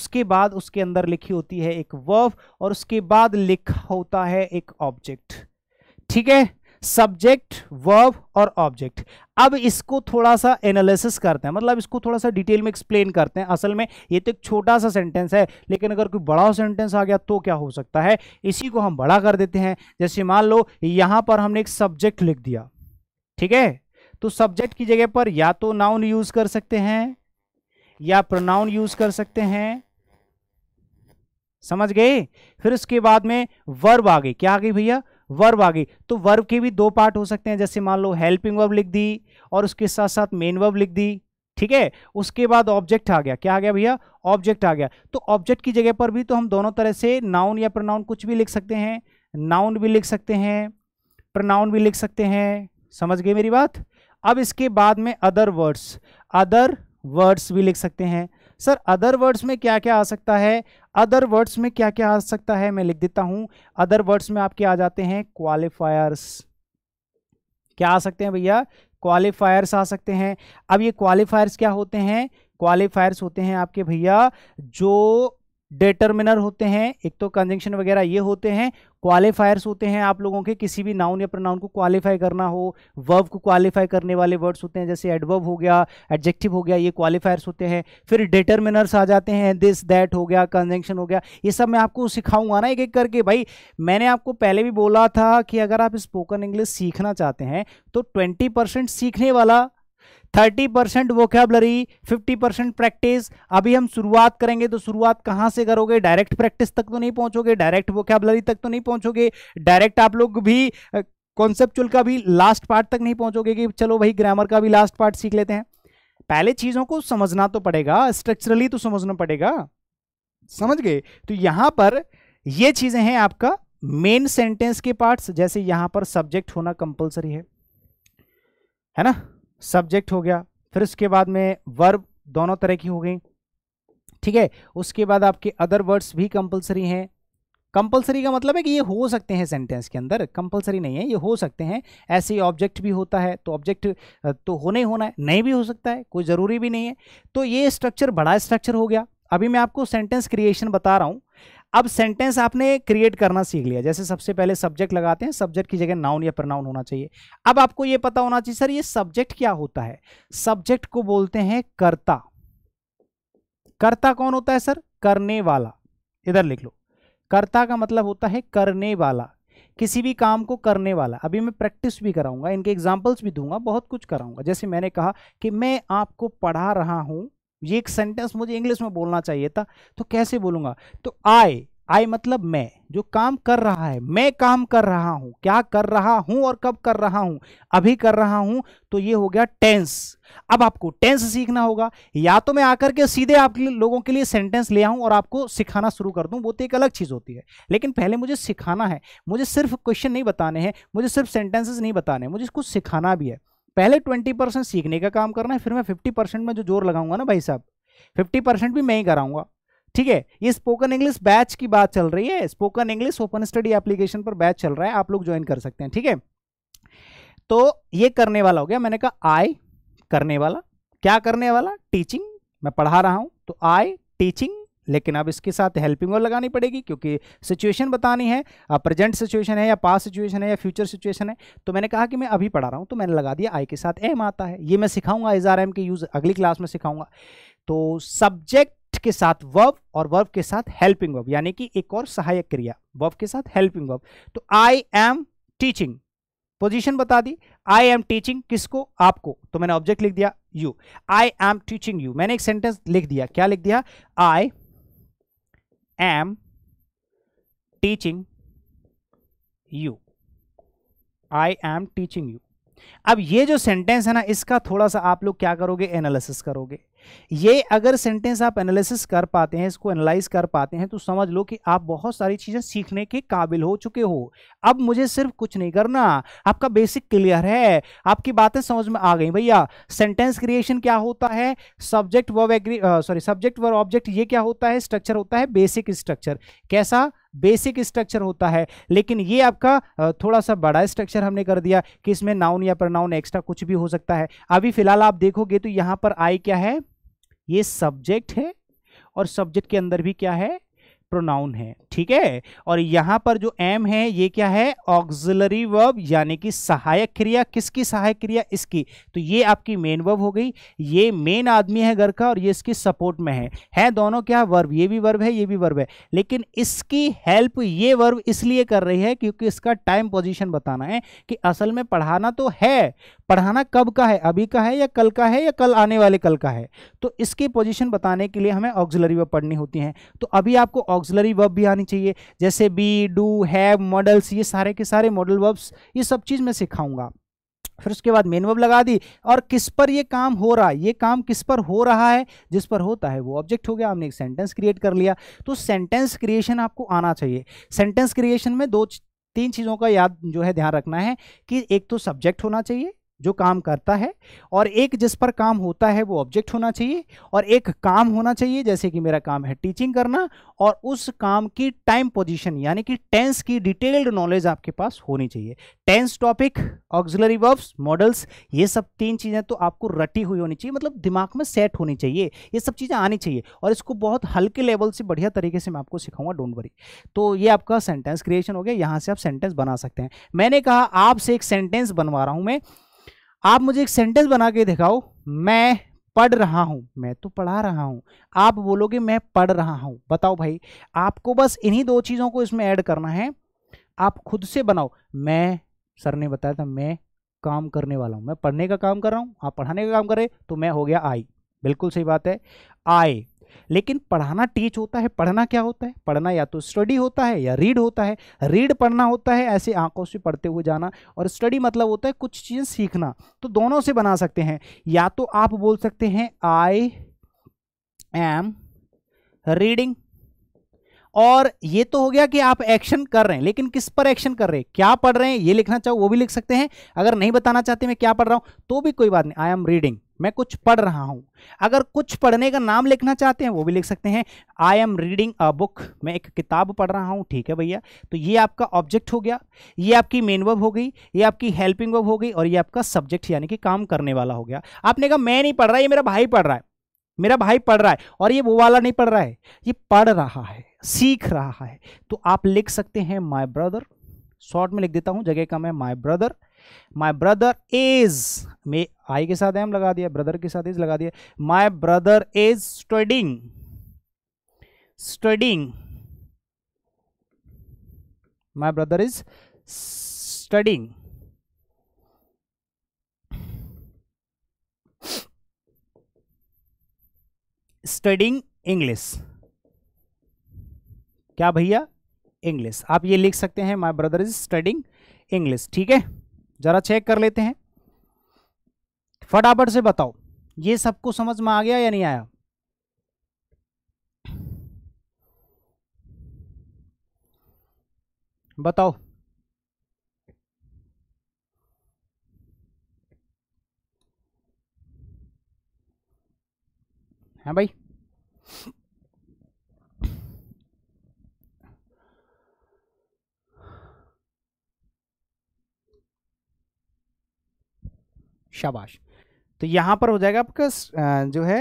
उसके बाद उसके अंदर लिखी होती है एक वर्ब और उसके बाद लिखा होता है एक ऑब्जेक्ट ठीक है सब्जेक्ट वर्ब और ऑब्जेक्ट अब इसको थोड़ा सा एनालिसिस करते हैं मतलब इसको थोड़ा सा डिटेल में एक्सप्लेन करते हैं असल में ये तो एक छोटा सा सेंटेंस है लेकिन अगर कोई बड़ा सेंटेंस आ गया तो क्या हो सकता है इसी को हम बड़ा कर देते हैं जैसे मान लो यहां पर हमने एक सब्जेक्ट लिख दिया ठीक है तो सब्जेक्ट की जगह पर या तो नाउन यूज़ कर सकते हैं या प्रोनाउन यूज़ कर सकते हैं समझ गए फिर उसके बाद में वर्ब आ गई क्या आ गई भैया वर्व आ गई तो वर्व के भी दो पार्ट हो सकते हैं जैसे मान लो हेल्पिंग वर्व लिख दी और उसके साथ साथ मेन वर्व लिख दी ठीक है उसके बाद ऑब्जेक्ट आ गया क्या आ गया भैया ऑब्जेक्ट आ गया तो ऑब्जेक्ट की जगह पर भी तो हम दोनों तरह से नाउन या प्रोनाउन कुछ भी लिख सकते हैं नाउन भी लिख सकते हैं प्रोनाउन भी लिख सकते हैं समझ गए मेरी बात अब इसके बाद में अदर वर्ड्स अदर वर्ड्स भी लिख सकते हैं सर अदर वर्ड्स में क्या क्या आ सकता है अदर वर्ड्स में क्या क्या आ सकता है मैं लिख देता हूं अदर वर्ड्स में आपके आ जाते हैं क्वालिफायर्स क्या आ सकते हैं भैया क्वालिफायर्स आ सकते हैं अब ये क्वालिफायर्स क्या होते हैं क्वालिफायर्स होते हैं आपके भैया जो डेटर्मिनर होते हैं एक तो कंजंक्शन वगैरह ये होते हैं क्वालिफायर्स होते हैं आप लोगों के किसी भी नाउन या प्रोनाउन को क्वालिफाई करना हो वर्ब को क्वालिफाई करने वाले वर्ड्स होते हैं जैसे एडवर्ब हो गया एडजेक्टिव हो गया ये क्वालिफायर्स होते हैं फिर डेटर्मिनर्स आ जाते हैं दिस दैट हो गया कंजंक्शन हो गया ये सब मैं आपको सिखाऊंगा ना एक एक करके भाई मैंने आपको पहले भी बोला था कि अगर आप स्पोकन इंग्लिश सीखना चाहते हैं तो ट्वेंटी सीखने वाला thirty percent vocabulary fifty percent practice अभी हम शुरुआत करेंगे तो शुरुआत कहाँ से करोगे डायरेक्ट प्रैक्टिस तक तो नहीं पहुँचोगे डायरेक्ट वोकेबलरी तक तो नहीं पहुँचोगे डायरेक्ट आप लोग भी कॉन्सेप्चुअल का भी लास्ट पार्ट तक नहीं पहुँचोगे कि चलो भाई ग्रामर का भी लास्ट पार्ट सीख लेते हैं पहले चीज़ों को समझना तो पड़ेगा स्ट्रक्चरली तो समझना पड़ेगा समझ गए तो यहाँ पर ये चीज़ें हैं आपका मेन सेंटेंस के पार्ट्स जैसे यहाँ पर सब्जेक्ट होना कंपलसरी है है ना सब्जेक्ट हो गया फिर उसके बाद में वर्ब दोनों तरह की हो गई ठीक है उसके बाद आपके अदर वर्ड्स भी कंपलसरी हैं कंपलसरी का मतलब है कि ये हो सकते हैं सेंटेंस के अंदर कंपलसरी नहीं है ये हो सकते हैं ऐसे ही ऑब्जेक्ट भी होता है तो ऑब्जेक्ट तो होने ही होना है नहीं भी हो सकता है कोई ज़रूरी भी नहीं है तो ये स्ट्रक्चर बड़ा स्ट्रक्चर हो गया अभी मैं आपको सेंटेंस क्रिएशन बता रहा हूँ अब सेंटेंस आपने क्रिएट करना सीख लिया जैसे सबसे पहले सब्जेक्ट लगाते हैं सब्जेक्ट की जगह नाउन या प्रनाउन होना चाहिए अब आपको यह पता होना चाहिए सर ये सब्जेक्ट क्या होता है सब्जेक्ट को बोलते हैं कर्ता कर्ता कौन होता है सर करने वाला इधर लिख लो कर्ता का मतलब होता है करने वाला किसी भी काम को करने वाला अभी मैं प्रैक्टिस भी कराऊंगा इनके एग्जाम्पल्स भी दूंगा बहुत कुछ कराऊंगा जैसे मैंने कहा कि मैं आपको पढ़ा रहा हूं ये एक सेंटेंस मुझे इंग्लिश में बोलना चाहिए था तो कैसे बोलूंगा तो आई आई मतलब मैं जो काम कर रहा है मैं काम कर रहा हूँ क्या कर रहा हूँ और कब कर रहा हूँ अभी कर रहा हूँ तो ये हो गया टेंस अब आपको टेंस सीखना होगा या तो मैं आकर के सीधे आप लोगों के लिए सेंटेंस ले आऊँ और आपको सिखाना शुरू कर दूँ वो तो एक अलग चीज़ होती है लेकिन पहले मुझे सिखाना है मुझे सिर्फ क्वेश्चन नहीं बताने हैं मुझे सिर्फ सेंटेंसेस नहीं बताने मुझे इसको सिखाना भी है पहले ट्वेंटी परसेंट सीखने का काम करना है फिर मैं फिफ्टी परसेंट में जो जोर लगाऊंगा ना भाई साहब फिफ्टी परसेंट भी मैं ही कराऊंगा ठीक है ये स्पोकन इंग्लिश बैच की बात चल रही है spoken English open study application पर बैच चल रहा है आप लोग ज्वाइन कर सकते हैं ठीक है तो ये करने वाला हो गया मैंने कहा आई करने वाला क्या करने वाला टीचिंग मैं पढ़ा रहा हूं तो आई टीचिंग लेकिन अब इसके साथ हेल्पिंग और लगानी पड़ेगी क्योंकि सिचुएशन बतानी है प्रेजेंट सिचुएशन है या पास सिचुएशन है या फ्यूचर सिचुएशन है तो मैंने कहा कि मैं अभी पढ़ा रहा हूँ तो मैंने लगा दिया आई के साथ एम आता है ये मैं सिखाऊंगा एज आर एम के यूज़ अगली क्लास में सिखाऊंगा तो सब्जेक्ट के साथ वर्ब और वर्ब के साथ हेल्पिंग वर्ब यानी कि एक और सहायक क्रिया वर्ब के साथ हेल्पिंग वर्ब तो आई एम टीचिंग पोजीशन बता दी आई एम टीचिंग किसको आपको तो मैंने ऑब्जेक्ट लिख दिया you I am teaching you मैंने एक सेंटेंस लिख दिया क्या लिख दिया I am teaching you I am teaching you अब ये जो सेंटेंस है ना इसका थोड़ा सा आप लोग क्या करोगे एनालिसिस करोगे ये अगर सेंटेंस आप एनालिसिस कर पाते हैं इसको एनालाइज कर पाते हैं तो समझ लो कि आप बहुत सारी चीज़ें सीखने के काबिल हो चुके हो अब मुझे सिर्फ कुछ नहीं करना आपका बेसिक क्लियर है आपकी बातें समझ में आ गई भैया सेंटेंस क्रिएशन क्या होता है subject verb agree sorry subject verb object ये क्या होता है स्ट्रक्चर होता है बेसिक स्ट्रक्चर कैसा बेसिक स्ट्रक्चर होता है लेकिन ये आपका थोड़ा सा बड़ा स्ट्रक्चर हमने कर दिया कि इसमें नाउन या प्रनाउन एक्स्ट्रा कुछ भी हो सकता है अभी फिलहाल आप देखोगे तो यहाँ पर आई क्या है ये सब्जेक्ट है और सब्जेक्ट के अंदर भी क्या है प्रोनाउन है ठीक है और यहां पर जो एम है ये क्या है ऑक्सिलरी वर्ब यानी कि सहायक क्रिया किसकी सहायक क्रिया इसकी तो ये आपकी मेन वर्ब हो गई ये मेन आदमी है घर का और ये इसकी सपोर्ट में है है दोनों क्या वर्ब ये भी वर्ब है ये भी वर्ब है लेकिन इसकी हेल्प ये वर्ब इसलिए कर रही है क्योंकि इसका टाइम पोजिशन बताना है कि असल में पढ़ाना तो है पढ़ाना कब का है अभी का है या कल का है या कल आने वाले कल का है तो इसकी पोजिशन बताने के लिए हमें ऑक्सिलरी वर्ब पढ़नी होती है तो अभी आपको ऑक्सलरी वर्ब भी आनी चाहिए जैसे बी डू हैव मॉडल्स ये सारे के सारे मॉडल वर्ब्स ये सब चीज़ मैं सिखाऊंगा फिर उसके बाद मेन वर्ब लगा दी और किस पर ये काम हो रहा है ये काम किस पर हो रहा है जिस पर होता है वो ऑब्जेक्ट हो गया हमने एक सेंटेंस क्रिएट कर लिया तो सेंटेंस क्रिएशन आपको आना चाहिए सेंटेंस क्रिएशन में दो तीन चीज़ों का याद जो है ध्यान रखना है कि एक तो सब्जेक्ट होना चाहिए जो काम करता है और एक जिस पर काम होता है वो ऑब्जेक्ट होना चाहिए और एक काम होना चाहिए जैसे कि मेरा काम है टीचिंग करना और उस काम की टाइम पोजीशन यानी कि टेंस की डिटेल्ड नॉलेज आपके पास होनी चाहिए tense topic auxiliary verbs modals ये सब तीन चीज़ें तो आपको रटी हुई होनी चाहिए मतलब दिमाग में सेट होनी चाहिए ये सब चीज़ें आनी चाहिए और इसको बहुत हल्के लेवल से बढ़िया तरीके से मैं आपको सिखाऊंगा डोंट वरी तो ये आपका सेंटेंस क्रिएशन हो गया यहाँ से आप सेंटेंस बना सकते हैं मैंने कहा आपसे एक सेंटेंस बनवा रहा हूँ मैं आप मुझे एक सेंटेंस बना के दिखाओ मैं पढ़ रहा हूं मैं तो पढ़ा रहा हूँ आप बोलोगे मैं पढ़ रहा हूँ बताओ भाई आपको बस इन्हीं दो चीज़ों को इसमें ऐड करना है आप खुद से बनाओ मैं सर ने बताया था मैं काम करने वाला हूँ मैं पढ़ने का काम कर रहा हूँ आप पढ़ाने का काम करें तो मैं हो गया आई बिल्कुल सही बात है आई लेकिन पढ़ाना टीच होता है पढ़ना क्या होता है पढ़ना या तो स्टडी होता है या रीड होता है रीड पढ़ना होता है ऐसे आंखों से पढ़ते हुए जाना और स्टडी मतलब होता है कुछ चीज़ें सीखना तो दोनों से बना सकते हैं या तो आप बोल सकते हैं आई एम रीडिंग और ये तो हो गया कि आप एक्शन कर रहे हैं लेकिन किस पर एक्शन कर रहे हैं क्या पढ़ रहे हैं ये लिखना चाहो वो भी लिख सकते हैं अगर नहीं बताना चाहते मैं क्या पढ़ रहा हूं तो भी कोई बात नहीं आई एम रीडिंग मैं कुछ पढ़ रहा हूं अगर कुछ पढ़ने का नाम लिखना चाहते हैं वो भी लिख सकते हैं I am reading a book मैं एक किताब पढ़ रहा हूँ ठीक है भैया तो ये आपका ऑब्जेक्ट हो गया ये आपकी मेन वर्ब हो गई ये आपकी हेल्पिंग वर्ब हो गई और ये आपका सब्जेक्ट यानी कि काम करने वाला हो गया आपने कहा मैं नहीं पढ़ रहा ये मेरा भाई पढ़ रहा है मेरा भाई पढ़ रहा है और ये वो वाला नहीं पढ़ रहा है ये पढ़ रहा है सीख रहा है तो आप लिख सकते हैं माई ब्रदर शॉर्ट में लिख देता हूं जगह कम है my brother my brother is मे आई के साथ एम लगा दिया ब्रदर के साथ इज लगा दिया my brother is studying studying my brother is studying studying English क्या भैया इंग्लिश आप ये लिख सकते हैं my brother is studying English ठीक है ज़रा चेक कर लेते हैं फटाफट से बताओ ये सबको समझ में आ गया या नहीं आया बताओ है हाँ भाई शाबाश तो यहाँ पर हो जाएगा आपका जो है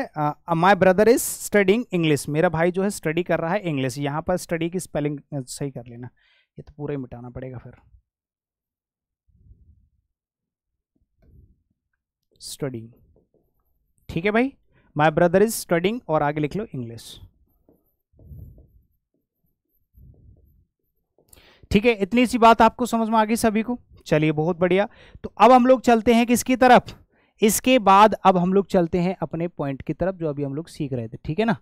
my brother is studying English मेरा भाई जो है स्टडी कर रहा है इंग्लिश यहाँ पर स्टडी की स्पेलिंग सही कर लेना ये तो पूरा ही मिटाना पड़ेगा फिर स्टडिंग ठीक है भाई माई ब्रदर इज स्टडिंग और आगे लिख लो इंग्लिश ठीक है इतनी सी बात आपको समझ में आ गई सभी को चलिए बहुत बढ़िया तो अब हम लोग चलते हैं किसकी तरफ इसके बाद अब हम लोग चलते हैं अपने पॉइंट की तरफ जो अभी हम लोग सीख रहे थे ठीक है ना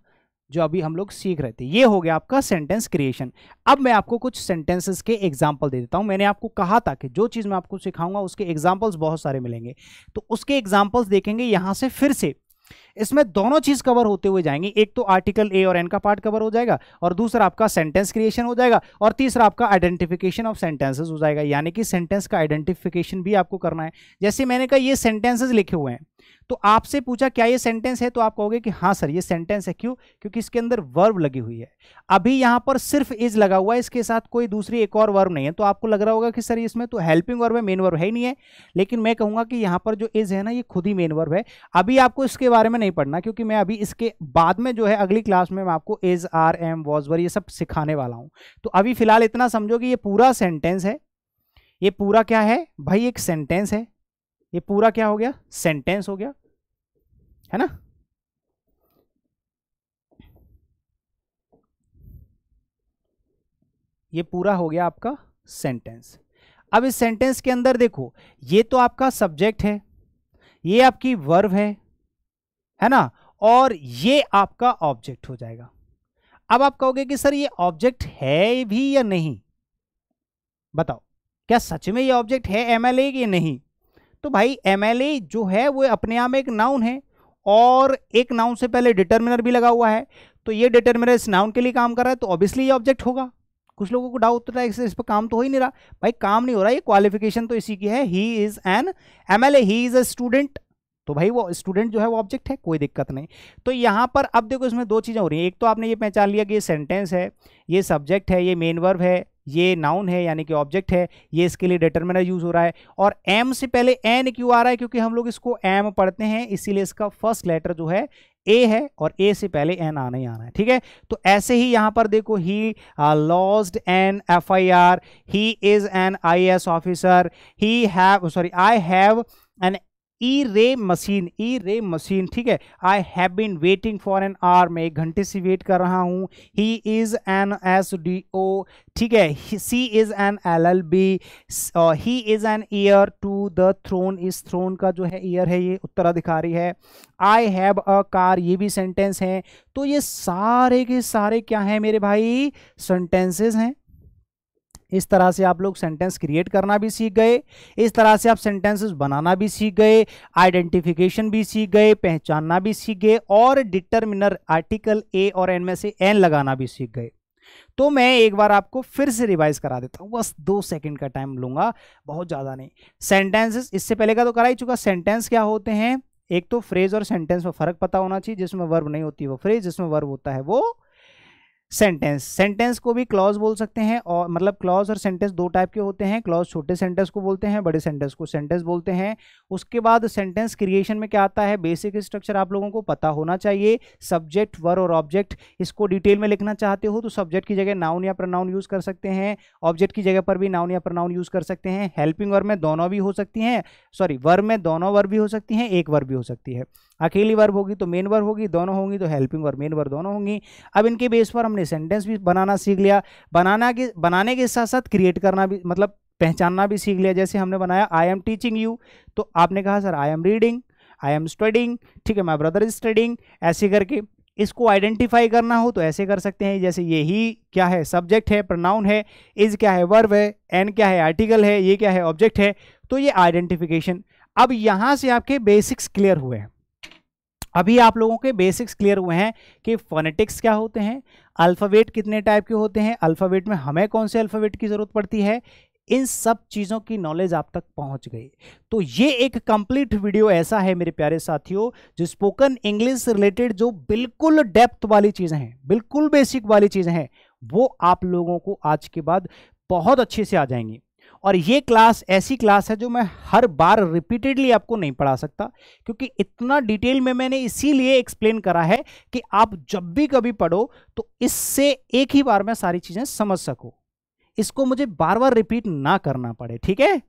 जो अभी हम लोग सीख रहे थे ये हो गया आपका सेंटेंस क्रिएशन अब मैं आपको कुछ सेंटेंसेस के एग्जाम्पल दे देता हूँ मैंने आपको कहा था कि जो चीज़ मैं आपको सिखाऊंगा उसके एग्जाम्पल्स बहुत सारे मिलेंगे तो उसके एग्जाम्पल्स देखेंगे यहाँ से फिर से इसमें दोनों चीज कवर होते हुए जाएंगे एक तो आर्टिकल ए और एन का पार्ट कवर हो जाएगा और दूसरा आपका सेंटेंस क्रिएशन हो जाएगा और तीसरा आपका आइडेंटिफिकेशन ऑफ सेंटेंसेस हो जाएगा यानी कि सेंटेंस का आइडेंटिफिकेशन भी आपको करना है जैसे मैंने कहा ये सेंटेंसेस लिखे हुए हैं तो आपसे पूछा क्या ये सेंटेंस है तो आप कहोगे कि हाँ सर ये सेंटेंस है क्यों क्योंकि इसके अंदर वर्ब लगी हुई है अभी यहाँ पर सिर्फ इज लगा हुआ है इसके साथ कोई दूसरी एक और वर्ब नहीं है तो आपको लग रहा होगा कि सर इसमें तो हेल्पिंग वर्ब है मेन वर्ब है ही नहीं है लेकिन मैं कहूँगा कि यहाँ पर जो इज है ना ये खुद ही मेन वर्ब है अभी आपको इसके बारे में नहीं पढ़ना क्योंकि मैं अभी इसके बाद में जो है अगली क्लास में मैं आपको is are am was were ये सब सिखाने वाला हूँ तो अभी फिलहाल इतना समझो कि ये पूरा सेंटेंस है ये पूरा क्या है भाई एक सेंटेंस है ये पूरा क्या हो गया सेंटेंस हो गया है ना ये पूरा हो गया आपका सेंटेंस अब इस सेंटेंस के अंदर देखो ये तो आपका सब्जेक्ट है ये आपकी वर्ब है है ना और ये आपका ऑब्जेक्ट हो जाएगा अब आप कहोगे कि सर ये ऑब्जेक्ट है भी या नहीं बताओ क्या सच में ये ऑब्जेक्ट है एम एल ए नहीं तो भाई एम जो है वो अपने आप में एक नाउन है और एक नाउन से पहले डिटर्मिनर भी लगा हुआ है तो ये डिटर्मिनर इस नाउन के लिए काम कर रहा है तो ऑब्वियसली ये ऑब्जेक्ट होगा कुछ लोगों को डाउट होता है इस पर काम तो हो ही नहीं रहा भाई काम नहीं हो रहा ये क्वालिफिकेशन तो इसी की है he is an M L A he is a student तो भाई वो स्टूडेंट जो है वो ऑब्जेक्ट है कोई दिक्कत नहीं तो यहाँ पर अब देखो इसमें दो चीज़ें हो रही हैं एक तो आपने ये पहचान लिया कि ये सेंटेंस है ये सब्जेक्ट है ये मेन वर्ब है ये नाउन है यानी कि ऑब्जेक्ट है ये इसके लिए डिटर्मिनर यूज हो रहा है और एम से पहले एन क्यों आ रहा है क्योंकि हम लोग इसको एम पढ़ते हैं इसीलिए इसका फर्स्ट लेटर जो है ए है और ए से पहले एन आना ही आना है ठीक है तो ऐसे ही यहां पर देखो ही lost N F I R he is an I S officer he have sorry I have N E ray machine E ray machine ठीक है I have been waiting for N R मैं एक घंटे से वेट कर रहा हूँ ही is N S D O ठीक है सी is an L L B he is an year to the throne इस थ्रोन का जो है ईयर है ये उत्तराधिकारी है आई हैव अ कार ये भी सेंटेंस हैं तो ये सारे के सारे क्या हैं मेरे भाई सेंटेंसेज हैं इस तरह से आप लोग सेंटेंस क्रिएट करना भी सीख गए इस तरह से आप सेंटेंसेस बनाना भी सीख गए आइडेंटिफिकेशन भी सीख गए पहचानना भी सीख गए और डिटर्मिनर आर्टिकल ए और एन में से एन लगाना भी सीख गए तो मैं एक बार आपको फिर से रिवाइज करा देता हूँ बस दो सेकंड का टाइम लूंगा बहुत ज़्यादा नहीं सेंटेंसेस इससे पहले का तो करा ही चुका सेंटेंस क्या होते हैं एक तो फ्रेज और सेंटेंस में फ़र्क पता होना चाहिए जिसमें वर्ब नहीं होती वो फ्रेज जिसमें वर्ब होता है वो सेंटेंस सेंटेंस को भी क्लॉज बोल सकते हैं और मतलब क्लॉज और सेंटेंस दो टाइप के होते हैं क्लॉज छोटे सेंटेंस को बोलते हैं बड़े सेंटेंस को सेंटेंस बोलते हैं उसके बाद सेंटेंस क्रिएशन में क्या आता है बेसिक स्ट्रक्चर आप लोगों को पता होना चाहिए सब्जेक्ट वर और ऑब्जेक्ट इसको डिटेल में लिखना चाहते हो तो सब्जेक्ट की जगह नाउन या प्रनाउन यूज़ कर सकते हैं ऑब्जेक्ट की जगह पर भी नाउन या प्रनाउन यूज़ कर सकते हैं हेल्पिंग वर में दोनों भी हो सकती हैं सॉरी वर में दोनों वर भी हो सकती हैं एक वर भी हो सकती है अकेली वर्ब होगी तो मेन वर्ब होगी दोनों होंगी तो हेल्पिंग और मेन वर्ब दोनों होंगी अब इनके बेस पर हमने सेंटेंस भी बनाना सीख लिया बनाना के बनाने के साथ साथ क्रिएट करना भी मतलब पहचानना भी सीख लिया जैसे हमने बनाया आई एम टीचिंग यू तो आपने कहा sir I am reading I am studying ठीक है माई ब्रदर इज स्टडिंग ऐसे करके इसको आइडेंटिफाई करना हो तो ऐसे कर सकते हैं जैसे ये ही क्या है सब्जेक्ट है प्रोनाउन है इज क्या है वर्ब है एन क्या है आर्टिकल है ये क्या है ऑब्जेक्ट है तो ये आइडेंटिफिकेशन अब यहाँ से आपके बेसिक्स क्लियर हुए हैं अभी आप लोगों के बेसिक्स क्लियर हुए हैं कि फोनेटिक्स क्या होते हैं अल्फाबेट कितने टाइप के होते हैं अल्फाबेट में हमें कौन से अल्फाबेट की ज़रूरत पड़ती है इन सब चीज़ों की नॉलेज आप तक पहुंच गई तो ये एक कंप्लीट वीडियो ऐसा है मेरे प्यारे साथियों जो स्पोकन इंग्लिश रिलेटेड जो बिल्कुल डेप्थ वाली चीज़ें हैं बिल्कुल बेसिक वाली चीज़ें हैं वो आप लोगों को आज के बाद बहुत अच्छे से आ जाएंगी और ये क्लास ऐसी क्लास है जो मैं हर बार रिपीटेडली आपको नहीं पढ़ा सकता क्योंकि इतना डिटेल में मैंने इसीलिए एक्सप्लेन करा है कि आप जब भी कभी पढ़ो तो इससे एक ही बार में सारी चीज़ें समझ सको इसको मुझे बार बार रिपीट ना करना पड़े ठीक है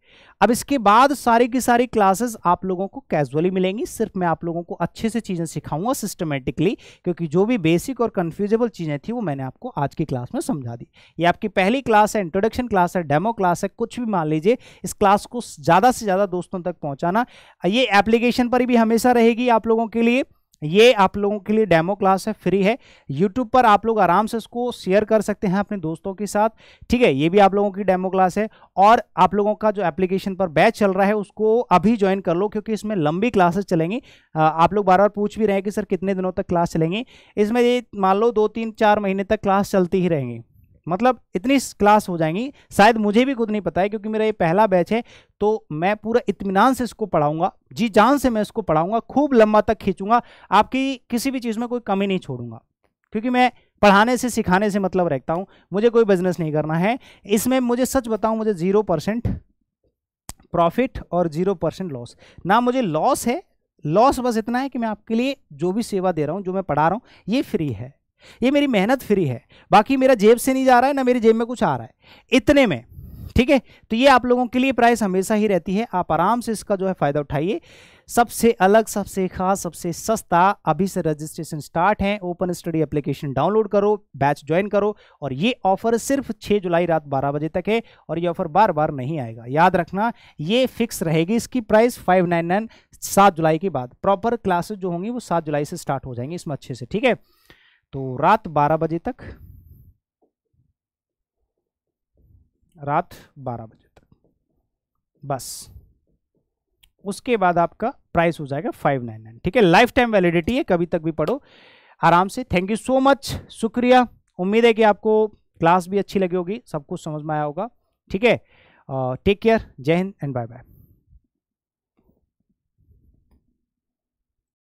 अब इसके बाद सारी की सारी क्लासेस आप लोगों को कैजुअली मिलेंगी सिर्फ मैं आप लोगों को अच्छे से चीज़ें सिखाऊंगा सिस्टमेटिकली क्योंकि जो भी बेसिक और कन्फ्यूजेबल चीज़ें थी वो मैंने आपको आज की क्लास में समझा दी ये आपकी पहली क्लास है इंट्रोडक्शन क्लास है डेमो क्लास है कुछ भी मान लीजिए इस क्लास को ज़्यादा से ज़्यादा दोस्तों तक पहुँचाना ये एप्लीकेशन पर भी हमेशा रहेगी आप लोगों के लिए ये आप लोगों के लिए डेमो क्लास है फ्री है यूट्यूब पर आप लोग आराम से इसको शेयर कर सकते हैं अपने दोस्तों के साथ ठीक है ये भी आप लोगों की डेमो क्लास है और आप लोगों का जो एप्लीकेशन पर बैच चल रहा है उसको अभी ज्वाइन कर लो क्योंकि इसमें लंबी क्लासेस चलेंगी आप लोग बार बार पूछ भी रहे हैं कि सर कितने दिनों तक क्लास चलेंगी इसमें ये मान लो दो तीन चार महीने तक क्लास चलती ही रहेंगी मतलब इतनी क्लास हो जाएंगी शायद मुझे भी खुद नहीं पता है क्योंकि मेरा ये पहला बैच है तो मैं पूरा इतमान से इसको पढ़ाऊंगा जी जान से मैं इसको पढ़ाऊंगा खूब लंबा तक खींचूंगा आपकी किसी भी चीज़ में कोई कमी नहीं छोड़ूंगा क्योंकि मैं पढ़ाने से सिखाने से मतलब रखता हूँ मुझे कोई बिजनेस नहीं करना है इसमें मुझे सच बताऊँ मुझे ज़ीरो परसेंट प्रॉफिट और ज़ीरो परसेंट लॉस ना मुझे लॉस है लॉस बस इतना है कि मैं आपके लिए जो भी सेवा दे रहा हूँ जो मैं पढ़ा रहा हूँ ये फ्री है ये मेरी मेहनत फ्री है बाकी मेरा जेब से नहीं जा रहा है ना मेरी जेब में कुछ आ रहा है इतने में ठीक है तो ये आप लोगों के लिए प्राइस हमेशा ही रहती है आप आराम से इसका जो है फ़ायदा उठाइए सबसे अलग सबसे खास सबसे सस्ता अभी से रजिस्ट्रेशन स्टार्ट है ओपन स्टडी एप्लीकेशन डाउनलोड करो बैच ज्वाइन करो और ये ऑफर सिर्फ 6 जुलाई रात 12 बजे तक है और ये ऑफर बार बार नहीं आएगा याद रखना ये फिक्स रहेगी इसकी प्राइस 599 7 जुलाई के बाद प्रॉपर क्लासेस जो होंगी वो 7 जुलाई से स्टार्ट हो जाएंगी इसमें अच्छे से ठीक है तो रात 12 बजे तक रात 12 बजे तक बस उसके बाद आपका प्राइस हो जाएगा 599 ठीक है लाइफ टाइम वैलिडिटी है कभी तक भी पढ़ो आराम से थैंक यू सो मच शुक्रिया उम्मीद है कि आपको क्लास भी अच्छी लगी होगी सब कुछ समझ में आया होगा ठीक है टेक केयर जय हिंद एंड बाय बाय